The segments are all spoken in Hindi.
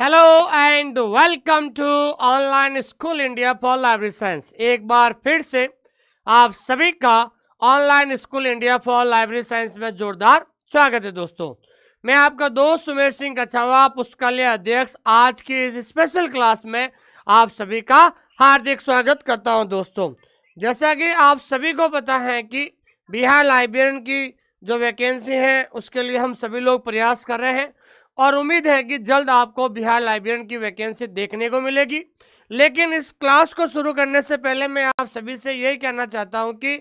Hello and welcome to online school India for library science एक बार फिर से आप सभी का online school India for library science में जोरदार स्वागत है दोस्तों मैं आपका दोस्त सुमेर सिंह कछावा पुस्तकालय अध्यक्ष आज की इस स्पेशल क्लास में आप सभी का हार्दिक स्वागत करता हूं दोस्तों जैसा कि आप सभी को पता है कि बिहार लाइब्रेरियन की जो वैकेंसी है उसके लिए हम सभी लोग प्रयास कर रहे हैं और उम्मीद है कि जल्द आपको बिहार लाइब्रेरियन की वैकेंसी देखने को मिलेगी लेकिन इस क्लास को शुरू करने से पहले मैं आप सभी से यही कहना चाहता हूँ कि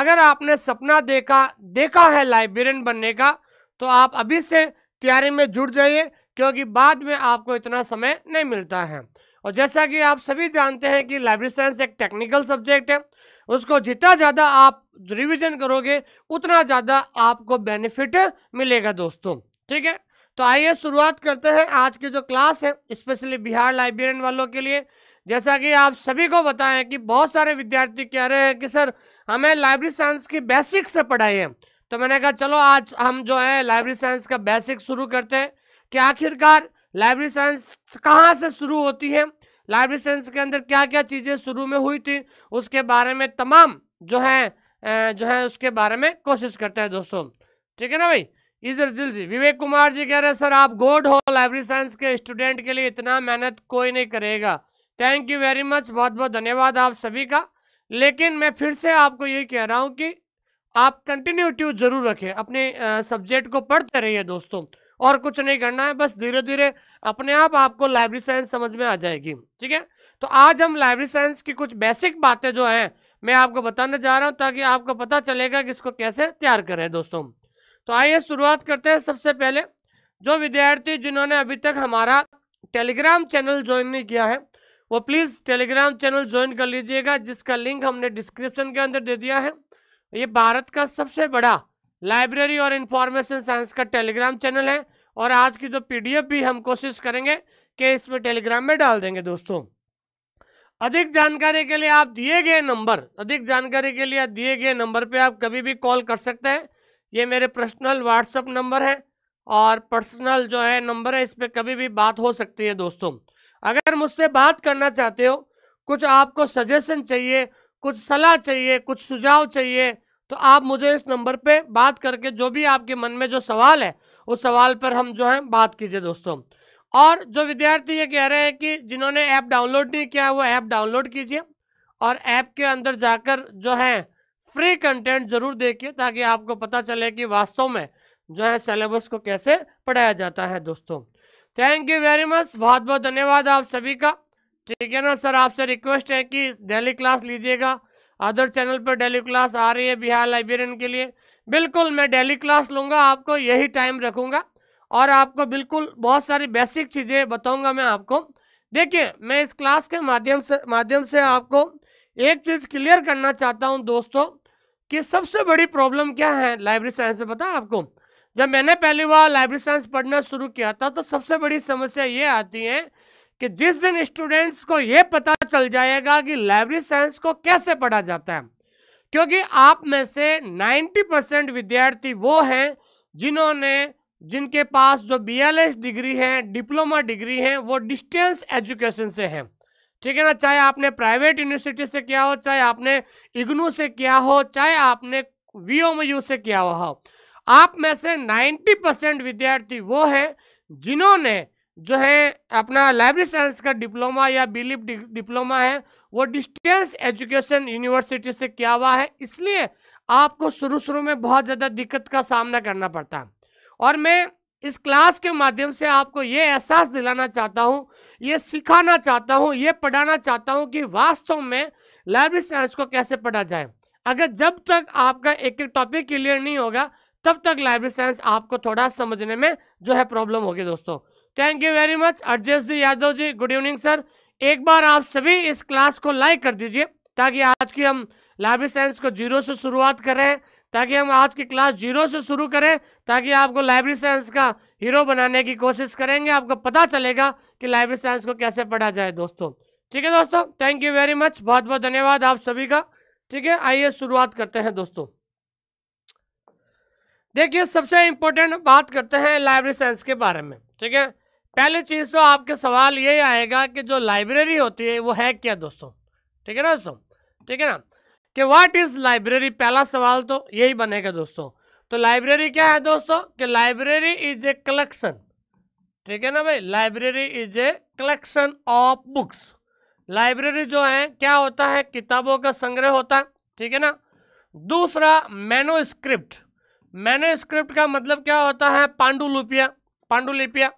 अगर आपने सपना देखा देखा है लाइब्रेरियन बनने का तो आप अभी से तैयारी में जुट जाइए क्योंकि बाद में आपको इतना समय नहीं मिलता है और जैसा कि आप सभी जानते हैं कि लाइब्रेरी साइंस एक टेक्निकल सब्जेक्ट है उसको जितना ज़्यादा आप रिविज़न करोगे उतना ज़्यादा आपको बेनिफिट मिलेगा दोस्तों ठीक है तो आइए शुरुआत करते हैं आज की जो क्लास है स्पेशली बिहार लाइब्रेरियन वालों के लिए जैसा कि आप सभी को बताएं कि बहुत सारे विद्यार्थी कह रहे हैं कि सर हमें लाइब्रेरी साइंस की बेसिक से पढ़ाई है तो मैंने कहा चलो आज हम जो है लाइब्रेरी साइंस का बेसिक शुरू करते हैं कि आखिरकार लाइब्रेरी साइंस कहाँ से शुरू होती है लाइब्रेरी साइंस के अंदर क्या क्या चीज़ें शुरू में हुई थी उसके बारे में तमाम जो है जो है उसके बारे में कोशिश करते हैं दोस्तों ठीक है ना भाई इधर दिल जी विवेक कुमार जी कह रहे हैं सर आप गोड हो लाइब्रेरी साइंस के स्टूडेंट के लिए इतना मेहनत कोई नहीं करेगा थैंक यू वेरी मच बहुत बहुत धन्यवाद आप सभी का लेकिन मैं फिर से आपको ये कह रहा हूँ कि आप कंटिन्यूटिव जरूर रखें अपने सब्जेक्ट को पढ़ते रहिए दोस्तों और कुछ नहीं करना है बस धीरे धीरे अपने आप आपको लाइब्रेरी साइंस समझ में आ जाएगी ठीक है तो आज हम लाइब्रेरी साइंस की कुछ बेसिक बातें जो हैं मैं आपको बताने जा रहा हूँ ताकि आपको पता चलेगा कि इसको कैसे तैयार करें दोस्तों तो आइए शुरुआत करते हैं सबसे पहले जो विद्यार्थी जिन्होंने अभी तक हमारा टेलीग्राम चैनल ज्वाइन नहीं किया है वो प्लीज़ टेलीग्राम चैनल ज्वाइन कर लीजिएगा जिसका लिंक हमने डिस्क्रिप्शन के अंदर दे दिया है ये भारत का सबसे बड़ा लाइब्रेरी और इंफॉर्मेशन साइंस का टेलीग्राम चैनल है और आज की जो पी भी हम कोशिश करेंगे कि इसमें टेलीग्राम में डाल देंगे दोस्तों अधिक जानकारी के लिए आप दिए गए नंबर अधिक जानकारी के लिए दिए गए नंबर पे आप कभी भी कॉल कर सकते हैं ये मेरे पर्सनल व्हाट्सअप नंबर है और पर्सनल जो है नंबर है इस पर कभी भी बात हो सकती है दोस्तों अगर मुझसे बात करना चाहते हो कुछ आपको सजेशन चाहिए कुछ सलाह चाहिए कुछ सुझाव चाहिए तो आप मुझे इस नंबर पे बात करके जो भी आपके मन में जो सवाल है उस सवाल पर हम जो है बात कीजिए दोस्तों और जो विद्यार्थी ये कह रहे हैं कि जिन्होंने ऐप डाउनलोड नहीं किया वो ऐप डाउनलोड कीजिए और ऐप के अंदर जाकर जो है फ्री कंटेंट जरूर देखिए ताकि आपको पता चले कि वास्तव में जो है सिलेबस को कैसे पढ़ाया जाता है दोस्तों थैंक यू वेरी मच बहुत बहुत धन्यवाद आप सभी का ठीक है ना सर आपसे रिक्वेस्ट है कि डेली क्लास लीजिएगा अदर चैनल पर डेली क्लास आ रही है बिहार लाइब्रेरियन के लिए बिल्कुल मैं डेली क्लास लूँगा आपको यही टाइम रखूँगा और आपको बिल्कुल बहुत सारी बेसिक चीज़ें बताऊँगा मैं आपको देखिए मैं इस क्लास के माध्यम से माध्यम से आपको एक चीज़ क्लियर करना चाहता हूँ दोस्तों कि सबसे बड़ी प्रॉब्लम क्या है लाइब्रेरी साइंस में पता आपको जब मैंने पहली बार लाइब्रेरी साइंस पढ़ना शुरू किया था तो सबसे बड़ी समस्या ये आती है कि जिस दिन स्टूडेंट्स को ये पता चल जाएगा कि लाइब्रेरी साइंस को कैसे पढ़ा जाता है क्योंकि आप में से 90 परसेंट विद्यार्थी वो हैं जिन्होंने जिनके पास जो बी डिग्री है डिप्लोमा डिग्री है वो डिस्टेंस एजुकेशन से हैं ठीक है ना चाहे आपने प्राइवेट यूनिवर्सिटी से किया हो चाहे आपने इग्नू से किया हो चाहे आपने वीओमयू से किया हुआ हो हाँ। आप में से 90 परसेंट विद्यार्थी वो हैं जिन्होंने जो है अपना लाइब्रेरी साइंस का डिप्लोमा या बिलीप डिप्लोमा e है वो डिस्टेंस एजुकेशन यूनिवर्सिटी से किया हुआ है इसलिए आपको शुरू शुरू में बहुत ज़्यादा दिक्कत का सामना करना पड़ता है और मैं इस क्लास के माध्यम से आपको ये एहसास दिलाना चाहता हूँ ये सिखाना चाहता हूँ ये पढ़ाना चाहता हूँ कि वास्तव में लाइब्रेरी साइंस को कैसे पढ़ा जाए अगर जब तक आपका एक एक टॉपिक क्लियर नहीं होगा तब तक लाइब्रेरी साइंस आपको थोड़ा समझने में जो है प्रॉब्लम होगी दोस्तों thank you very much Arjesh ji Yadav ji good evening sir एक बार आप सभी इस क्लास को लाइक कर दीजिए ताकि आज की हम लाइब्रेरी साइंस को जीरो से शुरुआत करें ताकि हम आज की क्लास जीरो से शुरू करें ताकि आपको लाइब्रेरी साइंस का हीरो बनाने की कोशिश करेंगे आपको पता चलेगा कि लाइब्रेरी साइंस को कैसे पढ़ा जाए दोस्तों ठीक है दोस्तों थैंक यू वेरी मच बहुत बहुत धन्यवाद आप सभी का ठीक है आइए शुरुआत करते हैं दोस्तों देखिए सबसे इंपॉर्टेंट बात करते हैं लाइब्रेरी साइंस के बारे में ठीक है पहली चीज़ तो आपके सवाल ये आएगा कि जो लाइब्रेरी होती है वो है क्या दोस्तों ठीक है ना दोस्तों ठीक है ना कि व्हाट इज़ लाइब्रेरी पहला सवाल तो यही बनेगा दोस्तों तो लाइब्रेरी क्या है दोस्तों कि लाइब्रेरी इज ए कलेक्शन ठीक है ना भाई library is a collection of books library जो है क्या होता है किताबों का संग्रह होता है ठीक है ना दूसरा मैनोस्क्रिप्ट मैनोस्क्रिप्ट का मतलब क्या होता है पांडुलिपिया पांडुलिपिया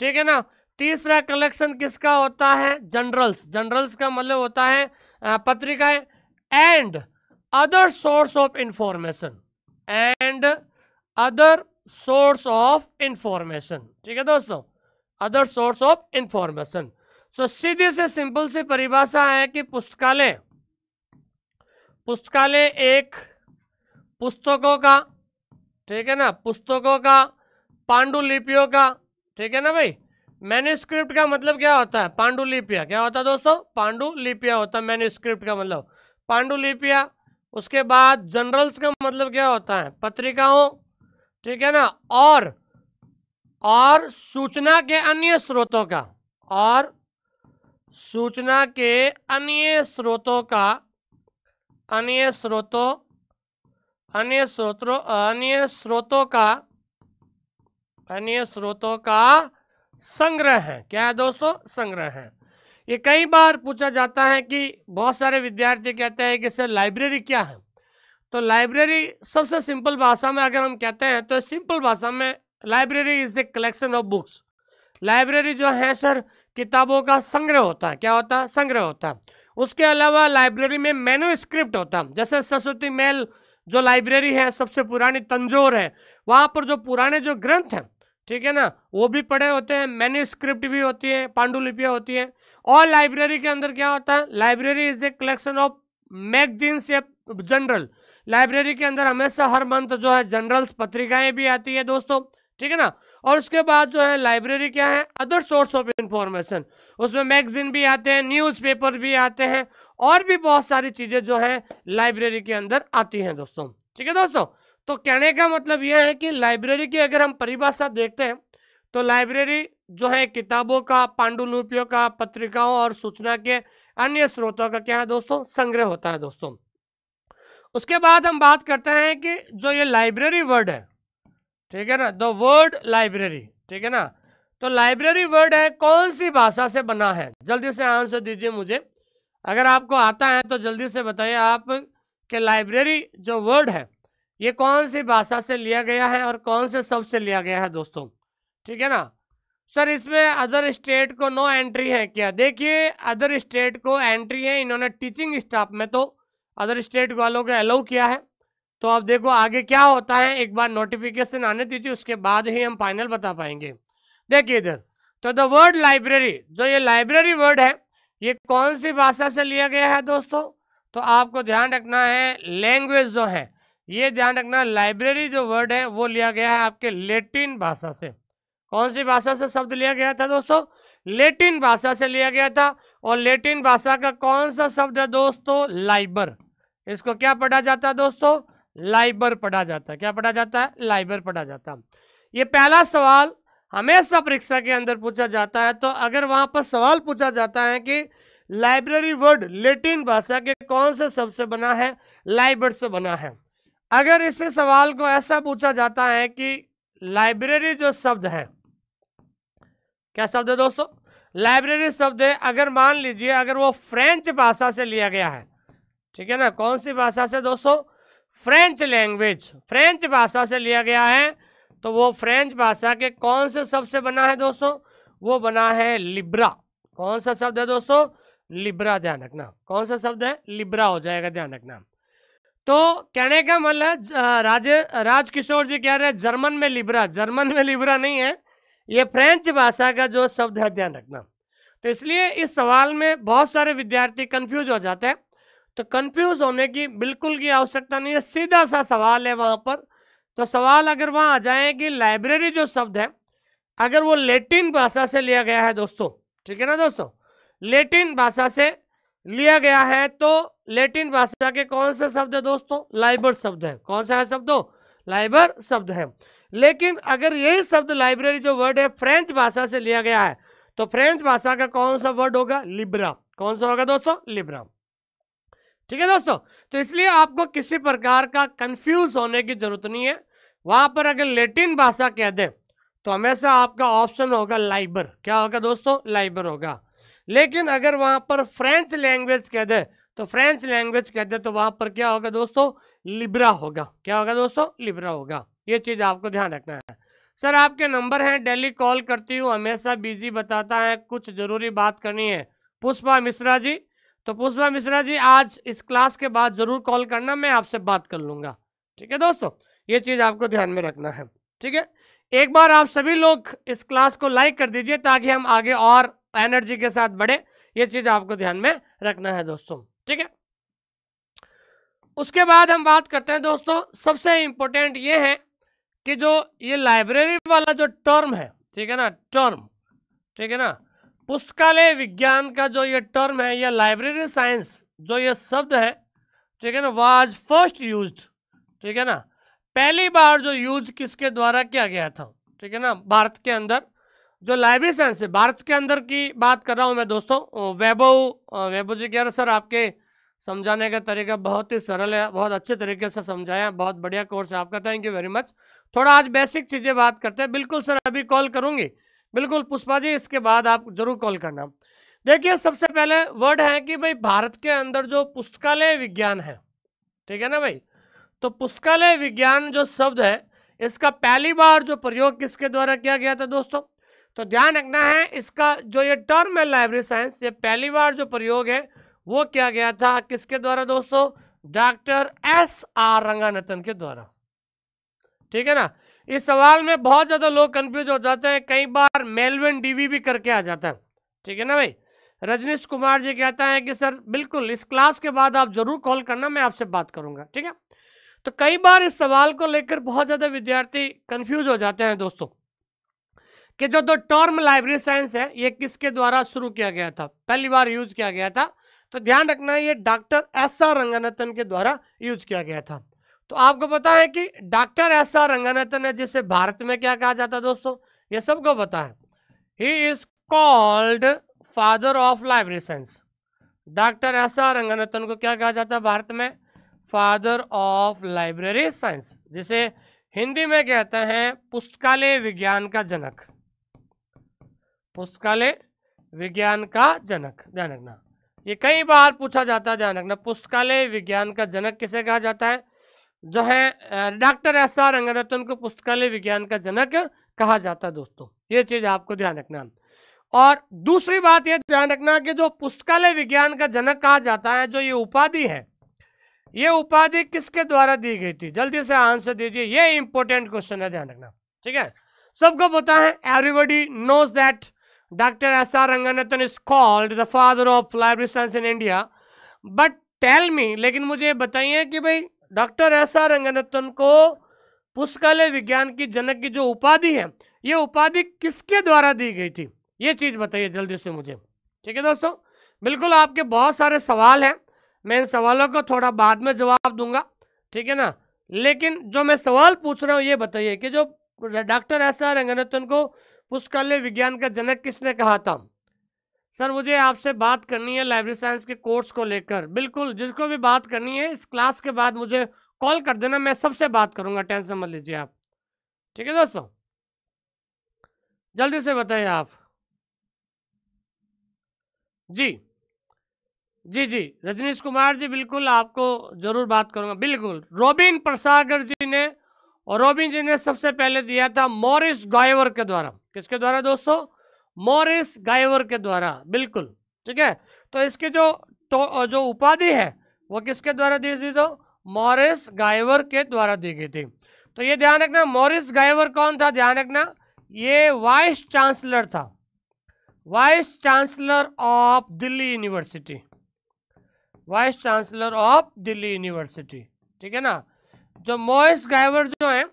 ठीक है ना तीसरा कलेक्शन किसका होता है जनरल्स जनरल्स का मतलब होता है पत्रिकाएं and other source of information and other source of information ठीक है दोस्तों other source of information so सीधे से सिंपल सी परिभाषा है कि पुस्तकालय पुस्तकालय एक पुस्तकों का ठीक है ना पुस्तकों का पांडुलिपियों का ठीक है ना भाई मैन्यूस्क्रिप्ट का मतलब क्या होता है पांडुलिपिया क्या होता है दोस्तों पांडुलिपिया होता है मैन्यूस्क्रिप्ट का मतलब पांडुलिपिया उसके बाद जनरल्स का मतलब क्या होता है पत्रिकाओं ठीक है ना और और सूचना के अन्य स्रोतों का और सूचना के अन्य स्रोतों का अन्य स्रोतों अन्य स्रोतों अन्य स्रोतों का अन्य स्रोतों का संग्रह है क्या है दोस्तों संग्रह है ये कई बार पूछा जाता है कि बहुत सारे विद्यार्थी कहते हैं कि सर लाइब्रेरी क्या है तो लाइब्रेरी सबसे सिंपल भाषा में अगर हम कहते हैं तो सिंपल भाषा में library is a collection of books library जो है सर किताबों का संग्रह होता है क्या होता है संग्रह होता है उसके अलावा लाइब्रेरी में मेनू स्क्रिप्ट होता है जैसे सरस्वती महल जो लाइब्रेरी है सबसे पुरानी तंजोर है वहाँ पर जो पुराने जो ग्रंथ हैं ठीक है ना वो भी पढ़े होते हैं मेन्यू स्क्रिप्ट भी होती है पांडुलिपियाँ होती हैं और लाइब्रेरी के अंदर क्या होता है library is a collection of magazines या जनरल लाइब्रेरी के अंदर हमेशा हर मंथ जो है जनरल्स पत्रिकाएं भी आती है दोस्तों ठीक है ना और उसके बाद जो है लाइब्रेरी क्या है अदर सोर्स ऑफ इंफॉर्मेशन उसमें मैगजीन भी आते हैं न्यूज़पेपर भी आते हैं और भी बहुत सारी चीज़ें जो है लाइब्रेरी के अंदर आती हैं दोस्तों ठीक है दोस्तों तो कहने का मतलब यह है कि लाइब्रेरी की अगर हम परिभाषा देखते हैं तो लाइब्रेरी जो है किताबों का पांडुलिपियों का पत्रिकाओं और सूचना के अन्य स्रोतों का क्या है दोस्तों संग्रह होता है दोस्तों उसके बाद हम बात करते हैं कि जो ये लाइब्रेरी वर्ड है ठीक है ना द वर्ड लाइब्रेरी ठीक है ना तो लाइब्रेरी वर्ड है कौन सी भाषा से बना है जल्दी से आंसर दीजिए मुझे अगर आपको आता है तो जल्दी से बताइए आप के लाइब्रेरी जो वर्ड है ये कौन सी भाषा से लिया गया है और कौन से शब्द से लिया गया है दोस्तों ठीक है ना सर इसमें अदर स्टेट को नो एंट्री है क्या देखिए अदर स्टेट को एंट्री है इन्होंने टीचिंग स्टाफ में तो अदर स्टेट वालों को अलाउ किया है तो अब देखो आगे क्या होता है एक बार नोटिफिकेशन आने दीजिए उसके बाद ही हम फाइनल बता पाएंगे देखिए इधर तो द वर्ड लाइब्रेरी जो ये लाइब्रेरी वर्ड है ये कौन सी भाषा से लिया गया है दोस्तों तो आपको ध्यान रखना है लैंग्वेज जो है ये ध्यान रखना लाइब्रेरी जो वर्ड है वो लिया गया है आपके लेटिन भाषा से कौन सी भाषा से शब्द लिया गया था दोस्तों लेटिन भाषा से लिया गया था और लेटिन भाषा का कौन सा शब्द है दोस्तों लाइबर इसको क्या पढ़ा जाता है दोस्तों लाइबर पढ़ा जाता है क्या पढ़ा जाता है लाइबर पढ़ा जाता है ये पहला सवाल हमेशा परीक्षा के अंदर पूछा जाता है तो अगर वहां पर सवाल पूछा जाता है कि लाइब्रेरी वर्ड लेटिन भाषा के कौन से शब्द से बना है लाइबर से बना है अगर इस सवाल को ऐसा पूछा जाता है कि लाइब्रेरी जो शब्द है क्या शब्द है दोस्तों लाइब्रेरी शब्द है अगर मान लीजिए अगर वो फ्रेंच भाषा से लिया गया है ठीक है ना कौन सी भाषा से दोस्तों फ्रेंच लैंग्वेज फ्रेंच भाषा से लिया गया है तो वो फ्रेंच भाषा के कौन से शब्द से बना है दोस्तों वो बना है लिब्रा कौन सा शब्द है दोस्तों लिब्रा ध्यान रखना कौन सा शब्द है लिब्रा हो जाएगा ध्यान रखना तो कहने का मतलब राजे राजकिशोर जी कह रहे हैं जर्मन में लिब्रा जर्मन में लिब्रा नहीं है ये फ्रेंच भाषा का जो शब्द है ध्यान रखना तो इसलिए इस सवाल में बहुत सारे विद्यार्थी कंफ्यूज हो जाते हैं तो कंफ्यूज होने की बिल्कुल की आवश्यकता नहीं है सीधा सा सवाल है वहां पर तो सवाल अगर वहां आ जाए कि लाइब्रेरी जो शब्द है अगर वो लेटिन भाषा से लिया गया है दोस्तों ठीक है ना दोस्तों लेटिन भाषा से लिया गया है तो लेटिन भाषा के कौन से शब्द है दोस्तों लाइबर शब्द है कौन सा है शब्दों लाइबर शब्द है लेकिन अगर यही शब्द लाइब्रेरी जो वर्ड है फ्रेंच भाषा से लिया गया है तो फ्रेंच भाषा का कौन सा वर्ड होगा लिब्रा कौन सा होगा दोस्तों लिब्रा ठीक है दोस्तों तो इसलिए आपको किसी प्रकार का कंफ्यूज होने की जरूरत नहीं है वहां पर अगर लेटिन भाषा कह दें तो हमेशा आपका ऑप्शन होगा लाइबर क्या होगा दोस्तों लाइबर होगा लेकिन अगर वहां पर फ्रेंच लैंग्वेज कह दें तो फ्रेंच लैंग्वेज कह दें तो वहां पर क्या होगा दोस्तों लिब्रा होगा क्या होगा दोस्तों लिब्रा होगा ये चीज आपको ध्यान रखना है सर आपके नंबर हैं डेली कॉल करती हूँ हमेशा बिजी बताता है कुछ जरूरी बात करनी है पुष्पा मिश्रा जी तो पुष्पा मिश्रा जी आज इस क्लास के बाद ज़रूर कॉल करना मैं आपसे बात कर लूंगा ठीक है दोस्तों ये चीज़ आपको ध्यान में रखना है ठीक है एक बार आप सभी लोग इस क्लास को लाइक कर दीजिए ताकि हम आगे और एनर्जी के साथ बढ़े ये चीज़ आपको ध्यान में रखना है दोस्तों ठीक है उसके बाद हम बात करते हैं दोस्तों सबसे इंपॉर्टेंट ये है कि जो ये लाइब्रेरी वाला जो टर्म है ठीक है ना टर्म ठीक है ना पुस्तकालय विज्ञान का जो ये टर्म है या लाइब्रेरी साइंस जो ये शब्द है ठीक है ना वाज फर्स्ट यूज ठीक है ना पहली बार जो यूज किसके द्वारा किया गया था ठीक है ना भारत के अंदर जो लाइब्रेरी साइंस है भारत के अंदर की बात कर रहा हूँ मैं दोस्तों वैभव वैभव जी कह रहे सर आपके समझाने का तरीका बहुत ही सरल है बहुत अच्छे तरीके से समझाया बहुत बढ़िया कोर्स है आपका थैंक यू वेरी मच थोड़ा आज बेसिक चीज़ें बात करते हैं बिल्कुल सर अभी कॉल करूँगी बिल्कुल पुष्पा जी इसके बाद आप जरूर कॉल करना देखिए सबसे पहले वर्ड है कि भाई भारत के अंदर जो पुस्तकालय विज्ञान है ठीक है ना भाई तो पुस्तकालय विज्ञान जो शब्द है इसका पहली बार जो प्रयोग किसके द्वारा किया गया था दोस्तों तो ध्यान रखना है इसका जो ये टर्म है लाइब्रेरी साइंस ये पहली बार जो प्रयोग है वो किया गया था किसके द्वारा दोस्तों डॉक्टर एस आर रंगानतन के द्वारा ठीक है ना इस सवाल में बहुत ज़्यादा लोग कंफ्यूज हो जाते हैं कई बार मेलवन डीवी भी करके आ जाता है ठीक है ना भाई रजनीश कुमार जी कहता है कि सर बिल्कुल इस क्लास के बाद आप जरूर कॉल करना मैं आपसे बात करूंगा ठीक है तो कई बार इस सवाल को लेकर बहुत ज़्यादा विद्यार्थी कंफ्यूज हो जाते हैं दोस्तों कि जो दो तो टर्म लाइब्रेरी साइंस है ये किसके द्वारा शुरू किया गया था पहली बार यूज किया गया था तो ध्यान रखना ये डॉक्टर एस आर रंगानाथन के द्वारा यूज किया गया था तो आपको पता है कि डॉक्टर एस आर रंगानाथन है जिसे भारत में क्या कहा जाता है दोस्तों ये सबको पता है he is called father of life रिसेंस डॉक्टर एस आर रंगनाथन को क्या कहा जाता है भारत में फादर ऑफ लाइब्रेरी साइंस जिसे हिंदी में कहते हैं पुस्तकालय विज्ञान का जनक पुस्तकालय विज्ञान का जनक ध्यान रखना ये कई बार पूछा जाता है ध्यान रखना पुस्तकालय विज्ञान का जनक किसे कहा जाता है जो है डॉक्टर एस आर रंगनाथन को पुस्तकालय विज्ञान का जनक कहा जाता है दोस्तों ये चीज आपको ध्यान रखना और दूसरी बात यह ध्यान रखना कि जो पुस्तकालय विज्ञान का जनक कहा जाता है जो ये उपाधि है ये उपाधि किसके द्वारा दी गई थी जल्दी से आंसर दीजिए ये इंपॉर्टेंट क्वेश्चन है ध्यान रखना ठीक है सबको पता है everybody knows that doctor S R Ranganathan is called the father of library science in India but tell me लेकिन मुझे बताइए कि भाई डॉक्टर एस आर रंगनाथन को पुस्तकालय विज्ञान की जनक की जो उपाधि है ये उपाधि किसके द्वारा दी गई थी ये चीज़ बताइए जल्दी से मुझे ठीक है दोस्तों बिल्कुल आपके बहुत सारे सवाल हैं मैं इन सवालों को थोड़ा बाद में जवाब दूंगा ठीक है ना लेकिन जो मैं सवाल पूछ रहा हूँ ये बताइए कि जो डॉक्टर एस आर रंगनाथन को पुस्तकालय विज्ञान का जनक किसने कहा था सर मुझे आपसे बात करनी है लाइब्रेरी साइंस के कोर्स को लेकर बिल्कुल जिसको भी बात करनी है इस क्लास के बाद मुझे कॉल कर देना मैं सबसे बात करूंगा टेंशन मत लीजिए आप ठीक है दोस्तों जल्दी से बताइए आप जी जी जी रजनीश कुमार जी बिल्कुल आपको जरूर बात करूंगा बिल्कुल रोबिन प्रसागर जी ने और रोबिन जी ने सबसे पहले दिया था मॉरिस गायवर के द्वारा किसके द्वारा दोस्तों मॉरिस गायवर के द्वारा बिल्कुल ठीक है तो इसके जो तो जो उपाधि है वो किसके द्वारा दी थी तो मॉरिस गाइवर के द्वारा दिए गए थे तो ये ध्यान रखना मॉरिस गाइवर कौन था ध्यान रखना ये वाइस चांसलर था vice chancellor of Delhi university vice chancellor of Delhi university ठीक है ना जो मॉरिस गाइवर जो है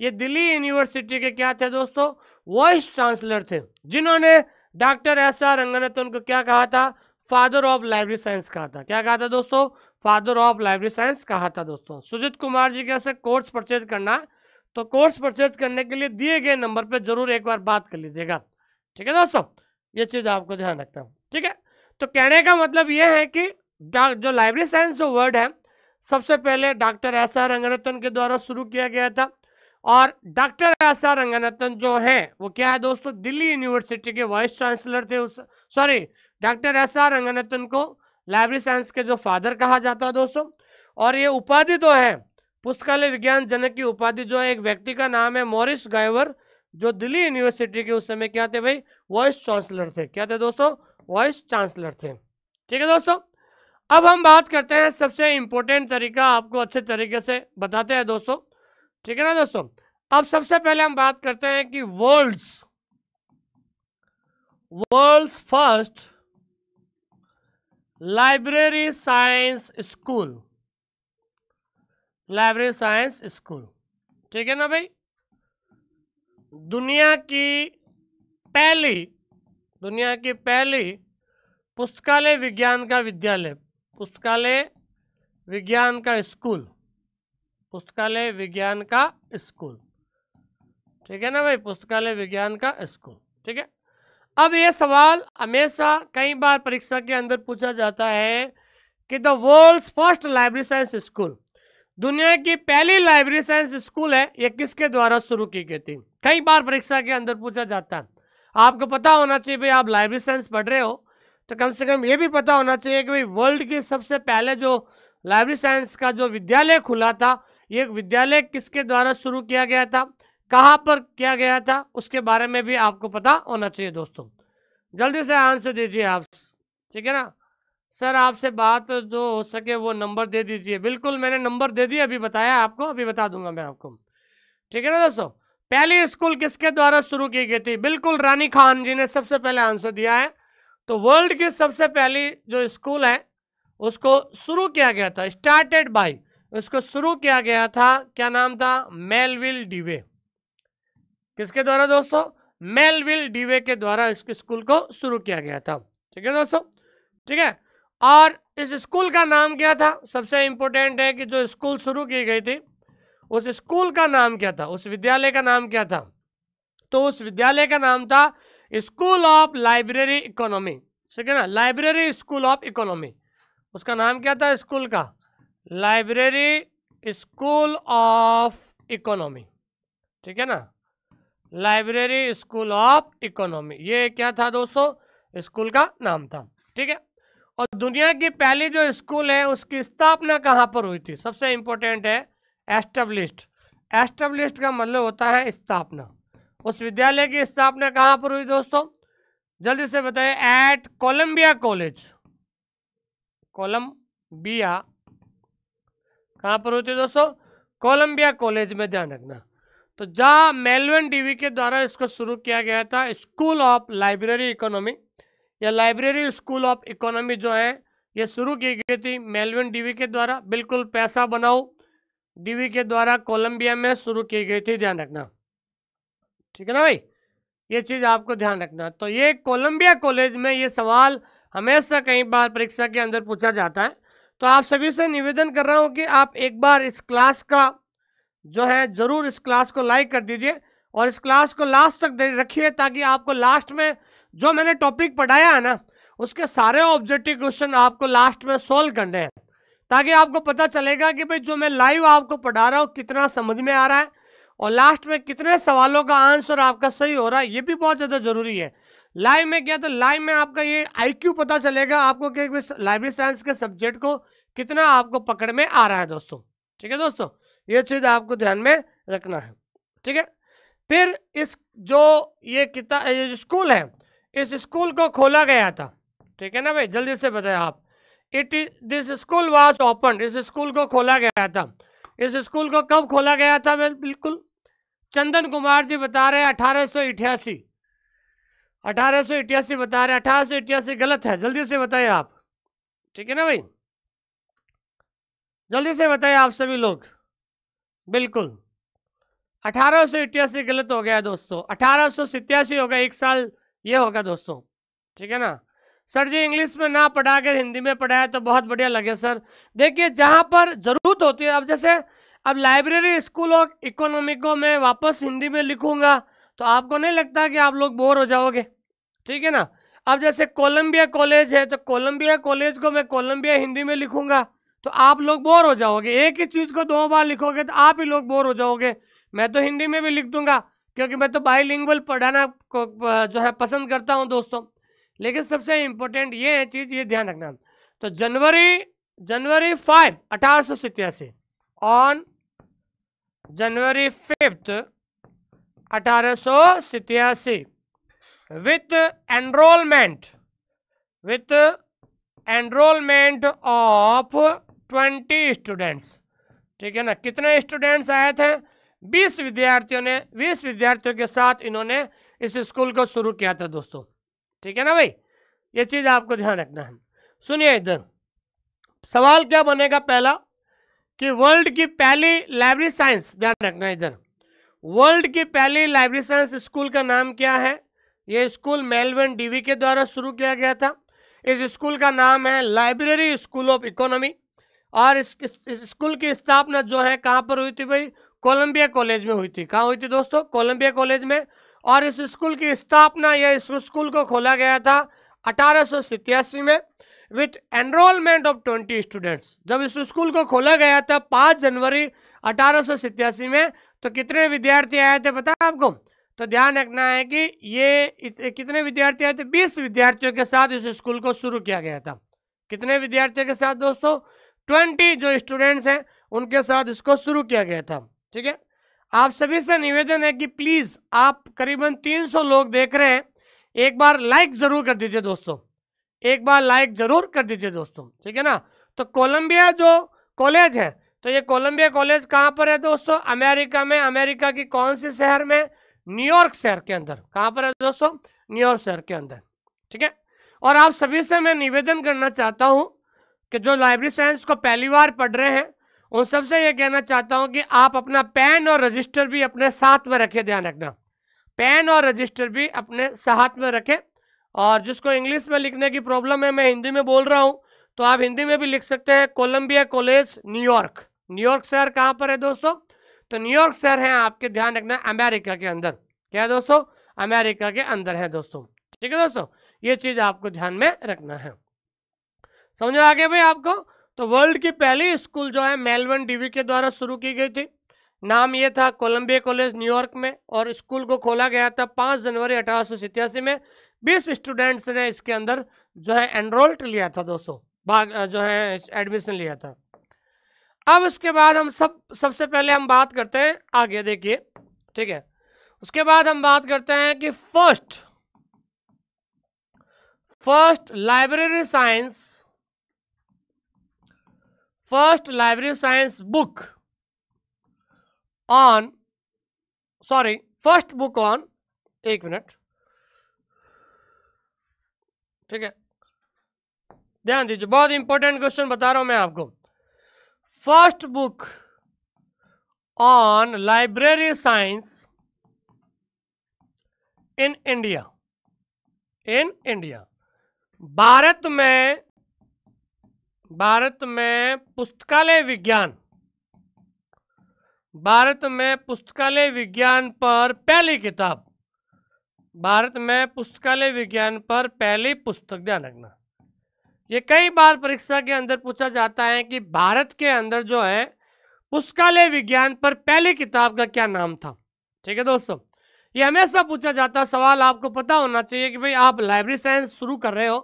ये दिल्ली यूनिवर्सिटी के क्या थे दोस्तों वाइस चांसलर थे जिन्होंने डॉक्टर एस आर रंगनाथन को क्या कहा था फादर ऑफ लाइब्रेरी साइंस कहा था क्या कहा था दोस्तों फादर ऑफ लाइब्रेरी साइंस कहा था दोस्तों सुजित कुमार जी के यहाँ से कोर्स परचेज करना तो कोर्स परचेज करने के लिए दिए गए नंबर पर जरूर एक बार बात कर लीजिएगा ठीक है दोस्तों ये चीज़ आपको ध्यान रखना हूँ ठीक है तो कहने का मतलब ये है कि जो लाइब्रेरी साइंस जो वर्ड है सबसे पहले डॉक्टर एस आर रंगनाथन के द्वारा शुरू किया गया था और डॉक्टर एस आर रंगनाथन जो हैं वो क्या है दोस्तों दिल्ली यूनिवर्सिटी के वाइस चांसलर थे उस sorry doctor S R Ranganathan को लाइब्रेरी साइंस के जो फादर कहा जाता है दोस्तों और ये उपाधि तो है पुस्तकालय विज्ञान जनक की उपाधि जो है एक व्यक्ति का नाम है मॉरिस गायवर जो दिल्ली यूनिवर्सिटी के उस समय क्या थे भाई वाइस चांसलर थे क्या थे दोस्तों वाइस चांसलर थे ठीक है दोस्तों अब हम बात करते हैं सबसे इम्पोर्टेंट तरीका आपको अच्छे तरीके से बताते हैं दोस्तों ठीक है ना दोस्तों अब सबसे पहले हम बात करते हैं कि world's world's first library science school library science school ठीक है ना भाई दुनिया की पहली दुनिया की पहली पुस्तकालय विज्ञान का विद्यालय पुस्तकालय विज्ञान का स्कूल पुस्तकालय विज्ञान का स्कूल ठीक है ना भाई पुस्तकालय विज्ञान का स्कूल ठीक है अब ये सवाल हमेशा कई बार परीक्षा के अंदर पूछा जाता है कि the world first library science school दुनिया की पहली लाइब्रेरी साइंस स्कूल है ये किसके द्वारा शुरू की गई थी कई बार परीक्षा के अंदर पूछा जाता है आपको पता होना चाहिए भाई आप लाइब्रेरी साइंस पढ़ रहे हो तो कम से कम ये भी पता होना चाहिए कि भाई वर्ल्ड की सबसे पहले जो लाइब्रेरी साइंस का जो विद्यालय खुला था ये विद्यालय किसके द्वारा शुरू किया गया था कहाँ पर किया गया था उसके बारे में भी आपको पता होना चाहिए दोस्तों जल्दी से आंसर दीजिए आप ठीक है ना सर आपसे बात जो हो सके वो नंबर दे दीजिए बिल्कुल मैंने नंबर दे दिया अभी बताया आपको अभी बता दूंगा मैं आपको ठीक है ना दोस्तों पहली स्कूल किसके द्वारा शुरू की गई थी बिल्कुल रानी खान जी ने सबसे पहले आंसर दिया है तो वर्ल्ड की सबसे पहली जो स्कूल है उसको शुरू किया गया था स्टार्टेड बाई उसको शुरू किया गया था क्या नाम था मेलविल डिवे किसके द्वारा दोस्तों मेलविल डीवे के द्वारा इस स्कूल को शुरू किया गया था ठीक है दोस्तों ठीक है और इस स्कूल का नाम क्या था सबसे इंपॉर्टेंट है कि जो स्कूल शुरू की गई थी उस स्कूल का नाम क्या था उस विद्यालय का नाम क्या था तो उस विद्यालय का नाम था स्कूल ऑफ लाइब्रेरी इकोनॉमी ठीक है ना लाइब्रेरी स्कूल ऑफ इकोनॉमी उसका नाम क्या था स्कूल का लाइब्रेरी स्कूल ऑफ इकोनॉमी ठीक है ना लाइब्रेरी स्कूल ऑफ इकोनॉमी ये क्या था दोस्तों स्कूल का नाम था ठीक है और दुनिया की पहली जो स्कूल है उसकी स्थापना कहाँ पर हुई थी सबसे इम्पोर्टेंट है एस्टेब्लिश्ड एस्टेब्लिश्ड का मतलब होता है स्थापना उस विद्यालय की स्थापना कहाँ पर हुई दोस्तों जल्दी से बताइए एट कोलंबिया कॉलेज कोलम्बिया कहाँ पर हुई थी दोस्तों कोलम्बिया कॉलेज में ध्यान रखना तो जहाँ मेलवन डीवी के द्वारा इसको शुरू किया गया था स्कूल ऑफ लाइब्रेरी इकोनॉमी या लाइब्रेरी स्कूल ऑफ इकोनॉमी जो है ये शुरू की गई थी मेलवन डीवी के द्वारा बिल्कुल पैसा बनाओ डीवी के द्वारा कोलंबिया में शुरू की गई थी ध्यान रखना ठीक है ना भाई ये चीज़ आपको ध्यान रखना तो ये कोलंबिया कॉलेज में ये सवाल हमेशा कई बार परीक्षा के अंदर पूछा जाता है तो आप सभी से निवेदन कर रहा हूँ कि आप एक बार इस क्लास का जो है ज़रूर इस क्लास को लाइक कर दीजिए और इस क्लास को लास्ट तक रखिए ताकि आपको लास्ट में जो मैंने टॉपिक पढ़ाया है ना उसके सारे ऑब्जेक्टिव क्वेश्चन आपको लास्ट में सोल्व करने हैं ताकि आपको पता चलेगा कि भाई जो मैं लाइव आपको पढ़ा रहा हूँ कितना समझ में आ रहा है और लास्ट में कितने सवालों का आंसर आपका सही हो रहा है ये भी बहुत ज़्यादा ज़रूरी है लाइव में क्या तो लाइव में आपका ये आईक्यू पता चलेगा आपको कि लाइब्रेरी साइंस के सब्जेक्ट को कितना आपको पकड़ में आ रहा है दोस्तों ठीक है दोस्तों ये चीज़ आपको ध्यान में रखना है ठीक है फिर इस जो ये किताब ये स्कूल है इस स्कूल को खोला गया था ठीक है ना भाई जल्दी से बताए आप it this school was open इस स्कूल को खोला गया था इस स्कूल को कब खोला गया था बिल्कुल चंदन कुमार जी बता रहे हैं अठारह सौ अठारह सौ अठासी बता रहे अठारह सौ अठासी गलत है जल्दी से बताइए आप ठीक है ना भाई जल्दी से बताइए आप सभी लोग बिल्कुल अठारह सौ गलत हो गया दोस्तों अठारह सौ गया एक साल ये होगा दोस्तों ठीक है ना सर जी इंग्लिश में ना पढ़ा कर हिंदी में पढ़ाया तो बहुत बढ़िया लगे सर देखिए जहाँ पर ज़रूरत होती है अब जैसे अब लाइब्रेरी स्कूल ऑफ इकोनॉमिको में वापस हिंदी में लिखूंगा तो आपको नहीं लगता कि आप लोग बोर हो जाओगे ठीक है ना अब जैसे कोलंबिया कॉलेज है तो कोलंबिया कॉलेज को मैं कोलंबिया हिंदी में लिखूंगा तो आप लोग बोर हो जाओगे एक ही चीज़ को दो बार लिखोगे तो आप ही लोग बोर हो जाओगे मैं तो हिंदी में भी लिख दूंगा क्योंकि मैं तो बाईलिंगुअल पढ़ाना को जो है पसंद करता हूँ दोस्तों लेकिन सबसे इंपॉर्टेंट ये है चीज़ ये ध्यान रखना तो जनवरी जनवरी फाइव अठारह ऑन जनवरी फिफ्थ अठारह with enrolment with enrolment of twenty students ठीक है ना कितने स्टूडेंट्स आए थे बीस विद्यार्थियों ने बीस विद्यार्थियों के साथ इन्होंने इस स्कूल को शुरू किया था दोस्तों ठीक है ना भाई ये चीज़ आपको ध्यान रखना है सुनिए इधर सवाल क्या बनेगा पहला कि वर्ल्ड की पहली लाइब्रेरी साइंस ध्यान रखना इधर वर्ल्ड की पहली लाइब्रेरी साइंस स्कूल का नाम क्या है ये स्कूल मेलबर्न डीवी के द्वारा शुरू किया गया था इस स्कूल का नाम है लाइब्रेरी स्कूल ऑफ इकोनॉमी और इस, इस स्कूल की स्थापना जो है कहाँ पर हुई थी भाई कोलंबिया कॉलेज में हुई थी कहाँ हुई थी दोस्तों कोलंबिया कॉलेज में और इस स्कूल की स्थापना या इस स्कूल को खोला गया था अठारह में with enrolment of twenty students जब इस स्कूल को खोला गया था पाँच जनवरी अठारह में तो कितने विद्यार्थी आए थे पता है आपको तो ध्यान रखना है कि ये कितने विद्यार्थी आए थे बीस विद्यार्थियों के साथ इस स्कूल को शुरू किया गया था कितने विद्यार्थियों के साथ दोस्तों ट्वेंटी जो स्टूडेंट्स हैं उनके साथ इसको शुरू किया गया था ठीक है आप सभी से निवेदन है कि प्लीज़ आप करीबन 300 लोग देख रहे हैं एक बार लाइक ज़रूर कर दीजिए दोस्तों एक बार लाइक ज़रूर कर दीजिए दोस्तों ठीक है ना तो कोलंबिया जो कॉलेज है तो ये कोलंबिया कॉलेज कहाँ पर है दोस्तों अमेरिका में अमेरिका की कौन से शहर में न्यूयॉर्क शहर के अंदर कहाँ पर है दोस्तों न्यूयॉर्क शहर के अंदर ठीक है और आप सभी से मैं निवेदन करना चाहता हूँ कि जो लाइब्रेरी साइंस को पहली बार पढ़ रहे हैं उन सबसे ये कहना चाहता हूँ कि आप अपना पेन और रजिस्टर भी अपने साथ में रखें ध्यान रखना पेन और रजिस्टर भी अपने साथ में रखें और जिसको इंग्लिश में लिखने की प्रॉब्लम है मैं हिंदी में बोल रहा हूँ तो आप हिंदी में भी लिख सकते हैं कोलम्बिया कॉलेज न्यूयॉर्क न्यूयॉर्क शहर कहाँ पर है दोस्तों तो न्यूयॉर्क शहर है आपके ध्यान रखना अमेरिका के अंदर क्या है दोस्तों अमेरिका के अंदर है दोस्तों ठीक है दोस्तों ये चीज़ आपको ध्यान में रखना है समझ में आ गया भाई आपको तो वर्ल्ड की पहली स्कूल जो है मेलबर्न डीवी के द्वारा शुरू की गई थी नाम ये था कोलंबिया कॉलेज न्यूयॉर्क में और स्कूल को खोला गया था पाँच जनवरी अठारह में बीस स्टूडेंट्स ने इसके अंदर जो है एनरोल्ट लिया था दोस्तों भाग जो है एडमिशन लिया था अब उसके बाद हम सब सबसे पहले हम बात करते हैं आगे देखिए ठीक है उसके बाद हम बात करते हैं कि first first library science first library science book on sorry first book on एक मिनट ठीक है ध्यान दीजिए बहुत इंपॉर्टेंट क्वेश्चन बता रहा हूं मैं आपको first book on library science in India in India Bharat में भारत में पुस्तकालय विज्ञान भारत में पुस्तकालय विज्ञान पर पहली किताब भारत में पुस्तकालय विज्ञान पर पहली पुस्तक ध्यान रखना ये कई बार परीक्षा के अंदर पूछा जाता है कि भारत के अंदर जो है पुस्तकालय विज्ञान पर पहली किताब का क्या नाम था ठीक है दोस्तों ये हमेशा पूछा जाता सवाल आपको पता होना चाहिए कि भाई आप लाइब्रेरी साइंस शुरू कर रहे हो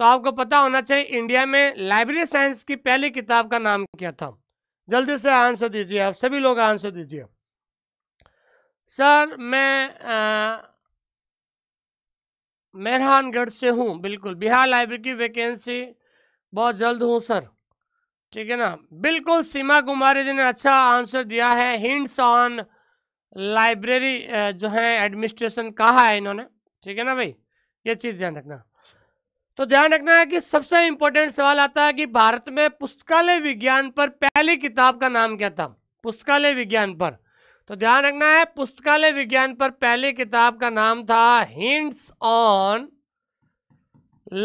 तो आपको पता होना चाहिए इंडिया में लाइब्रेरी साइंस की पहली किताब का नाम क्या था जल्दी से आंसर दीजिए आप सभी लोग आंसर दीजिए सर मैं मेहरानगढ़ से हूँ बिल्कुल बिहार लाइब्रेरी की वैकेंसी बहुत जल्द हूँ सर ठीक है ना बिल्कुल सीमा कुमारी जी ने अच्छा आंसर दिया है हिंट्स ऑन लाइब्रेरी जो है एडमिनिस्ट्रेशन कहा है इन्होंने ठीक है ना भाई ये चीज़ ध्यान रखना तो ध्यान रखना है कि सबसे इंपॉर्टेंट सवाल आता है कि भारत में पुस्तकालय विज्ञान पर पहली किताब का नाम क्या था पुस्तकालय विज्ञान पर तो ध्यान रखना है पुस्तकालय विज्ञान पर पहली किताब का नाम था हिंट्स ऑन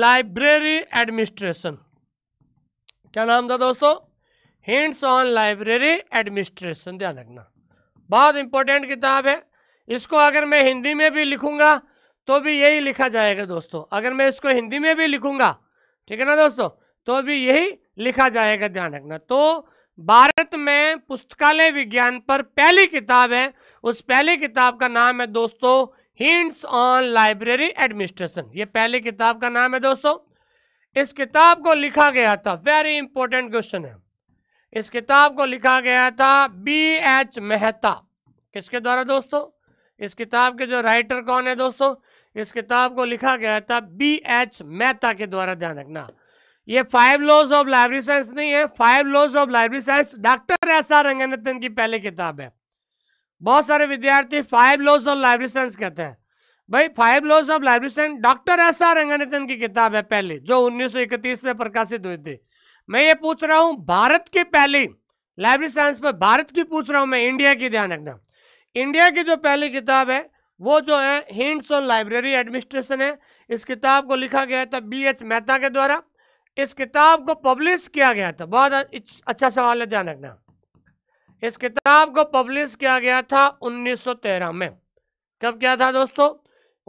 लाइब्रेरी एडमिनिस्ट्रेशन क्या नाम था दोस्तों हिंट्स ऑन लाइब्रेरी एडमिनिस्ट्रेशन ध्यान रखना बहुत इंपॉर्टेंट किताब है इसको अगर मैं हिंदी में भी लिखूंगा तो भी यही लिखा जाएगा दोस्तों अगर मैं इसको हिंदी में भी लिखूंगा ठीक है ना दोस्तों तो भी यही लिखा जाएगा ध्यान रखना तो भारत में पुस्तकालय विज्ञान पर पहली किताब है उस पहली किताब का नाम है दोस्तों हिंट्स ऑन लाइब्रेरी एडमिनिस्ट्रेशन ये पहली किताब का नाम है दोस्तों इस किताब को लिखा गया था वेरी इंपॉर्टेंट क्वेश्चन है इस किताब को लिखा गया था बी एच मेहता किसके द्वारा दोस्तों इस किताब के जो राइटर कौन है दोस्तों इस किताब को लिखा गया था बी एच मेहता के द्वारा ध्यान रखना ये five laws of library science नहीं है five laws of library science doctor S R Ranganathan की पहली किताब है बहुत सारे विद्यार्थी five laws of library science कहते हैं भाई five laws of library science doctor S R Ranganathan की किताब है पहली जो 1931 में प्रकाशित हुई थी मैं ये पूछ रहा हूँ भारत की पहली लाइब्रेरी साइंस पर भारत की पूछ रहा हूँ मैं इंडिया की ध्यान रखना इंडिया की जो पहली किताब है वो जो है हिंट्स ऑन लाइब्रेरी एडमिनिस्ट्रेशन है इस किताब को लिखा गया था बी एच मेहता के द्वारा इस किताब को पब्लिश किया गया था बहुत अच्छा सवाल है ध्यान रखना इस किताब को पब्लिश किया गया था 1913 में कब किया था दोस्तों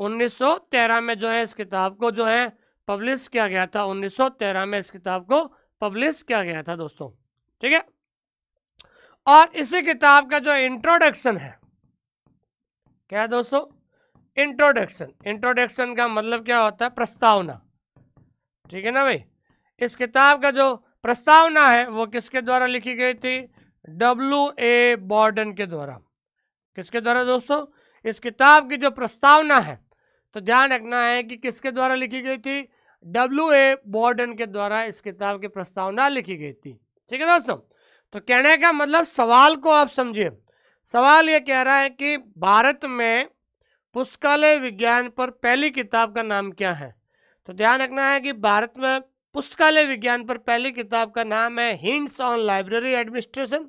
1913 में जो है इस किताब को जो है पब्लिश किया गया था 1913 में इस किताब को पब्लिश किया गया था दोस्तों ठीक है और इसी किताब का जो इंट्रोडक्शन है क्या है दोस्तों इंट्रोडक्शन इंट्रोडक्शन का मतलब क्या होता है प्रस्तावना ठीक है ना भाई इस किताब का जो प्रस्तावना है वो किसके द्वारा लिखी गई थी डब्ल्यू ए बॉर्डन के द्वारा किसके द्वारा दोस्तों इस किताब की जो प्रस्तावना है तो ध्यान रखना है कि किसके द्वारा लिखी गई थी डब्ल्यू ए बॉर्डन के द्वारा इस किताब की प्रस्तावना लिखी गई थी ठीक है दोस्तों तो कहने का मतलब सवाल को आप समझिए सवाल ये कह रहा है कि भारत में पुस्तकालय विज्ञान पर पहली किताब का नाम क्या है तो ध्यान रखना है कि भारत में पुस्तकालय विज्ञान पर पहली किताब का नाम है हिंट्स ऑन लाइब्रेरी एडमिनिस्ट्रेशन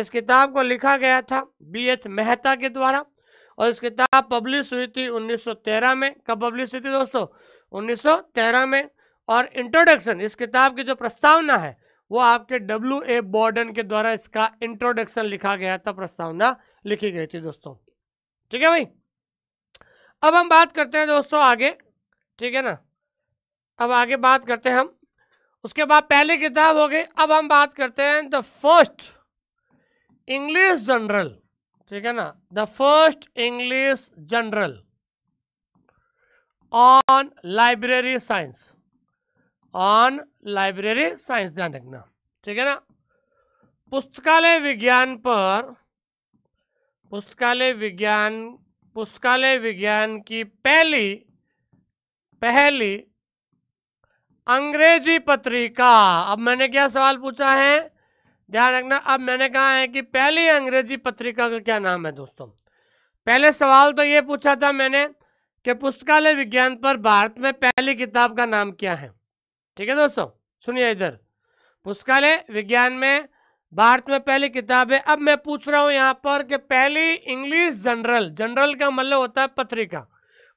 इस किताब को लिखा गया था बी एच मेहता के द्वारा और इस किताब पब्लिश हुई थी 1913 में कब पब्लिश हुई थी दोस्तों 1913 में और इंट्रोडक्शन इस किताब की जो प्रस्तावना है वो आपके डब्ल्यू ए बॉर्डन के द्वारा इसका इंट्रोडक्शन लिखा गया था प्रस्तावना लिखी गई थी दोस्तों ठीक है भाई अब हम बात करते हैं दोस्तों आगे ठीक है ना अब आगे बात करते हैं हम उसके बाद पहली किताब हो गई अब हम बात करते हैं द फर्स्ट इंग्लिश जनरल ठीक है ना the first English journal on library science on library science ध्यान रखना ठीक है ना पुस्तकालय विज्ञान पर पुस्तकालय विज्ञान पुस्तकालय विज्ञान की पहली पहली अंग्रेजी पत्रिका अब मैंने क्या सवाल पूछा है ध्यान रखना अब मैंने कहा है कि पहली अंग्रेजी पत्रिका का क्या नाम है दोस्तों पहले सवाल तो ये पूछा था मैंने कि पुस्तकालय विज्ञान पर भारत में पहली किताब का नाम क्या है ठीक है दोस्तों सुनिए इधर पुस्तकालय विज्ञान में भारत में पहली किताब है अब मैं पूछ रहा हूँ यहाँ पर कि पहली इंग्लिश जनरल जनरल का मतलब होता है पत्रिका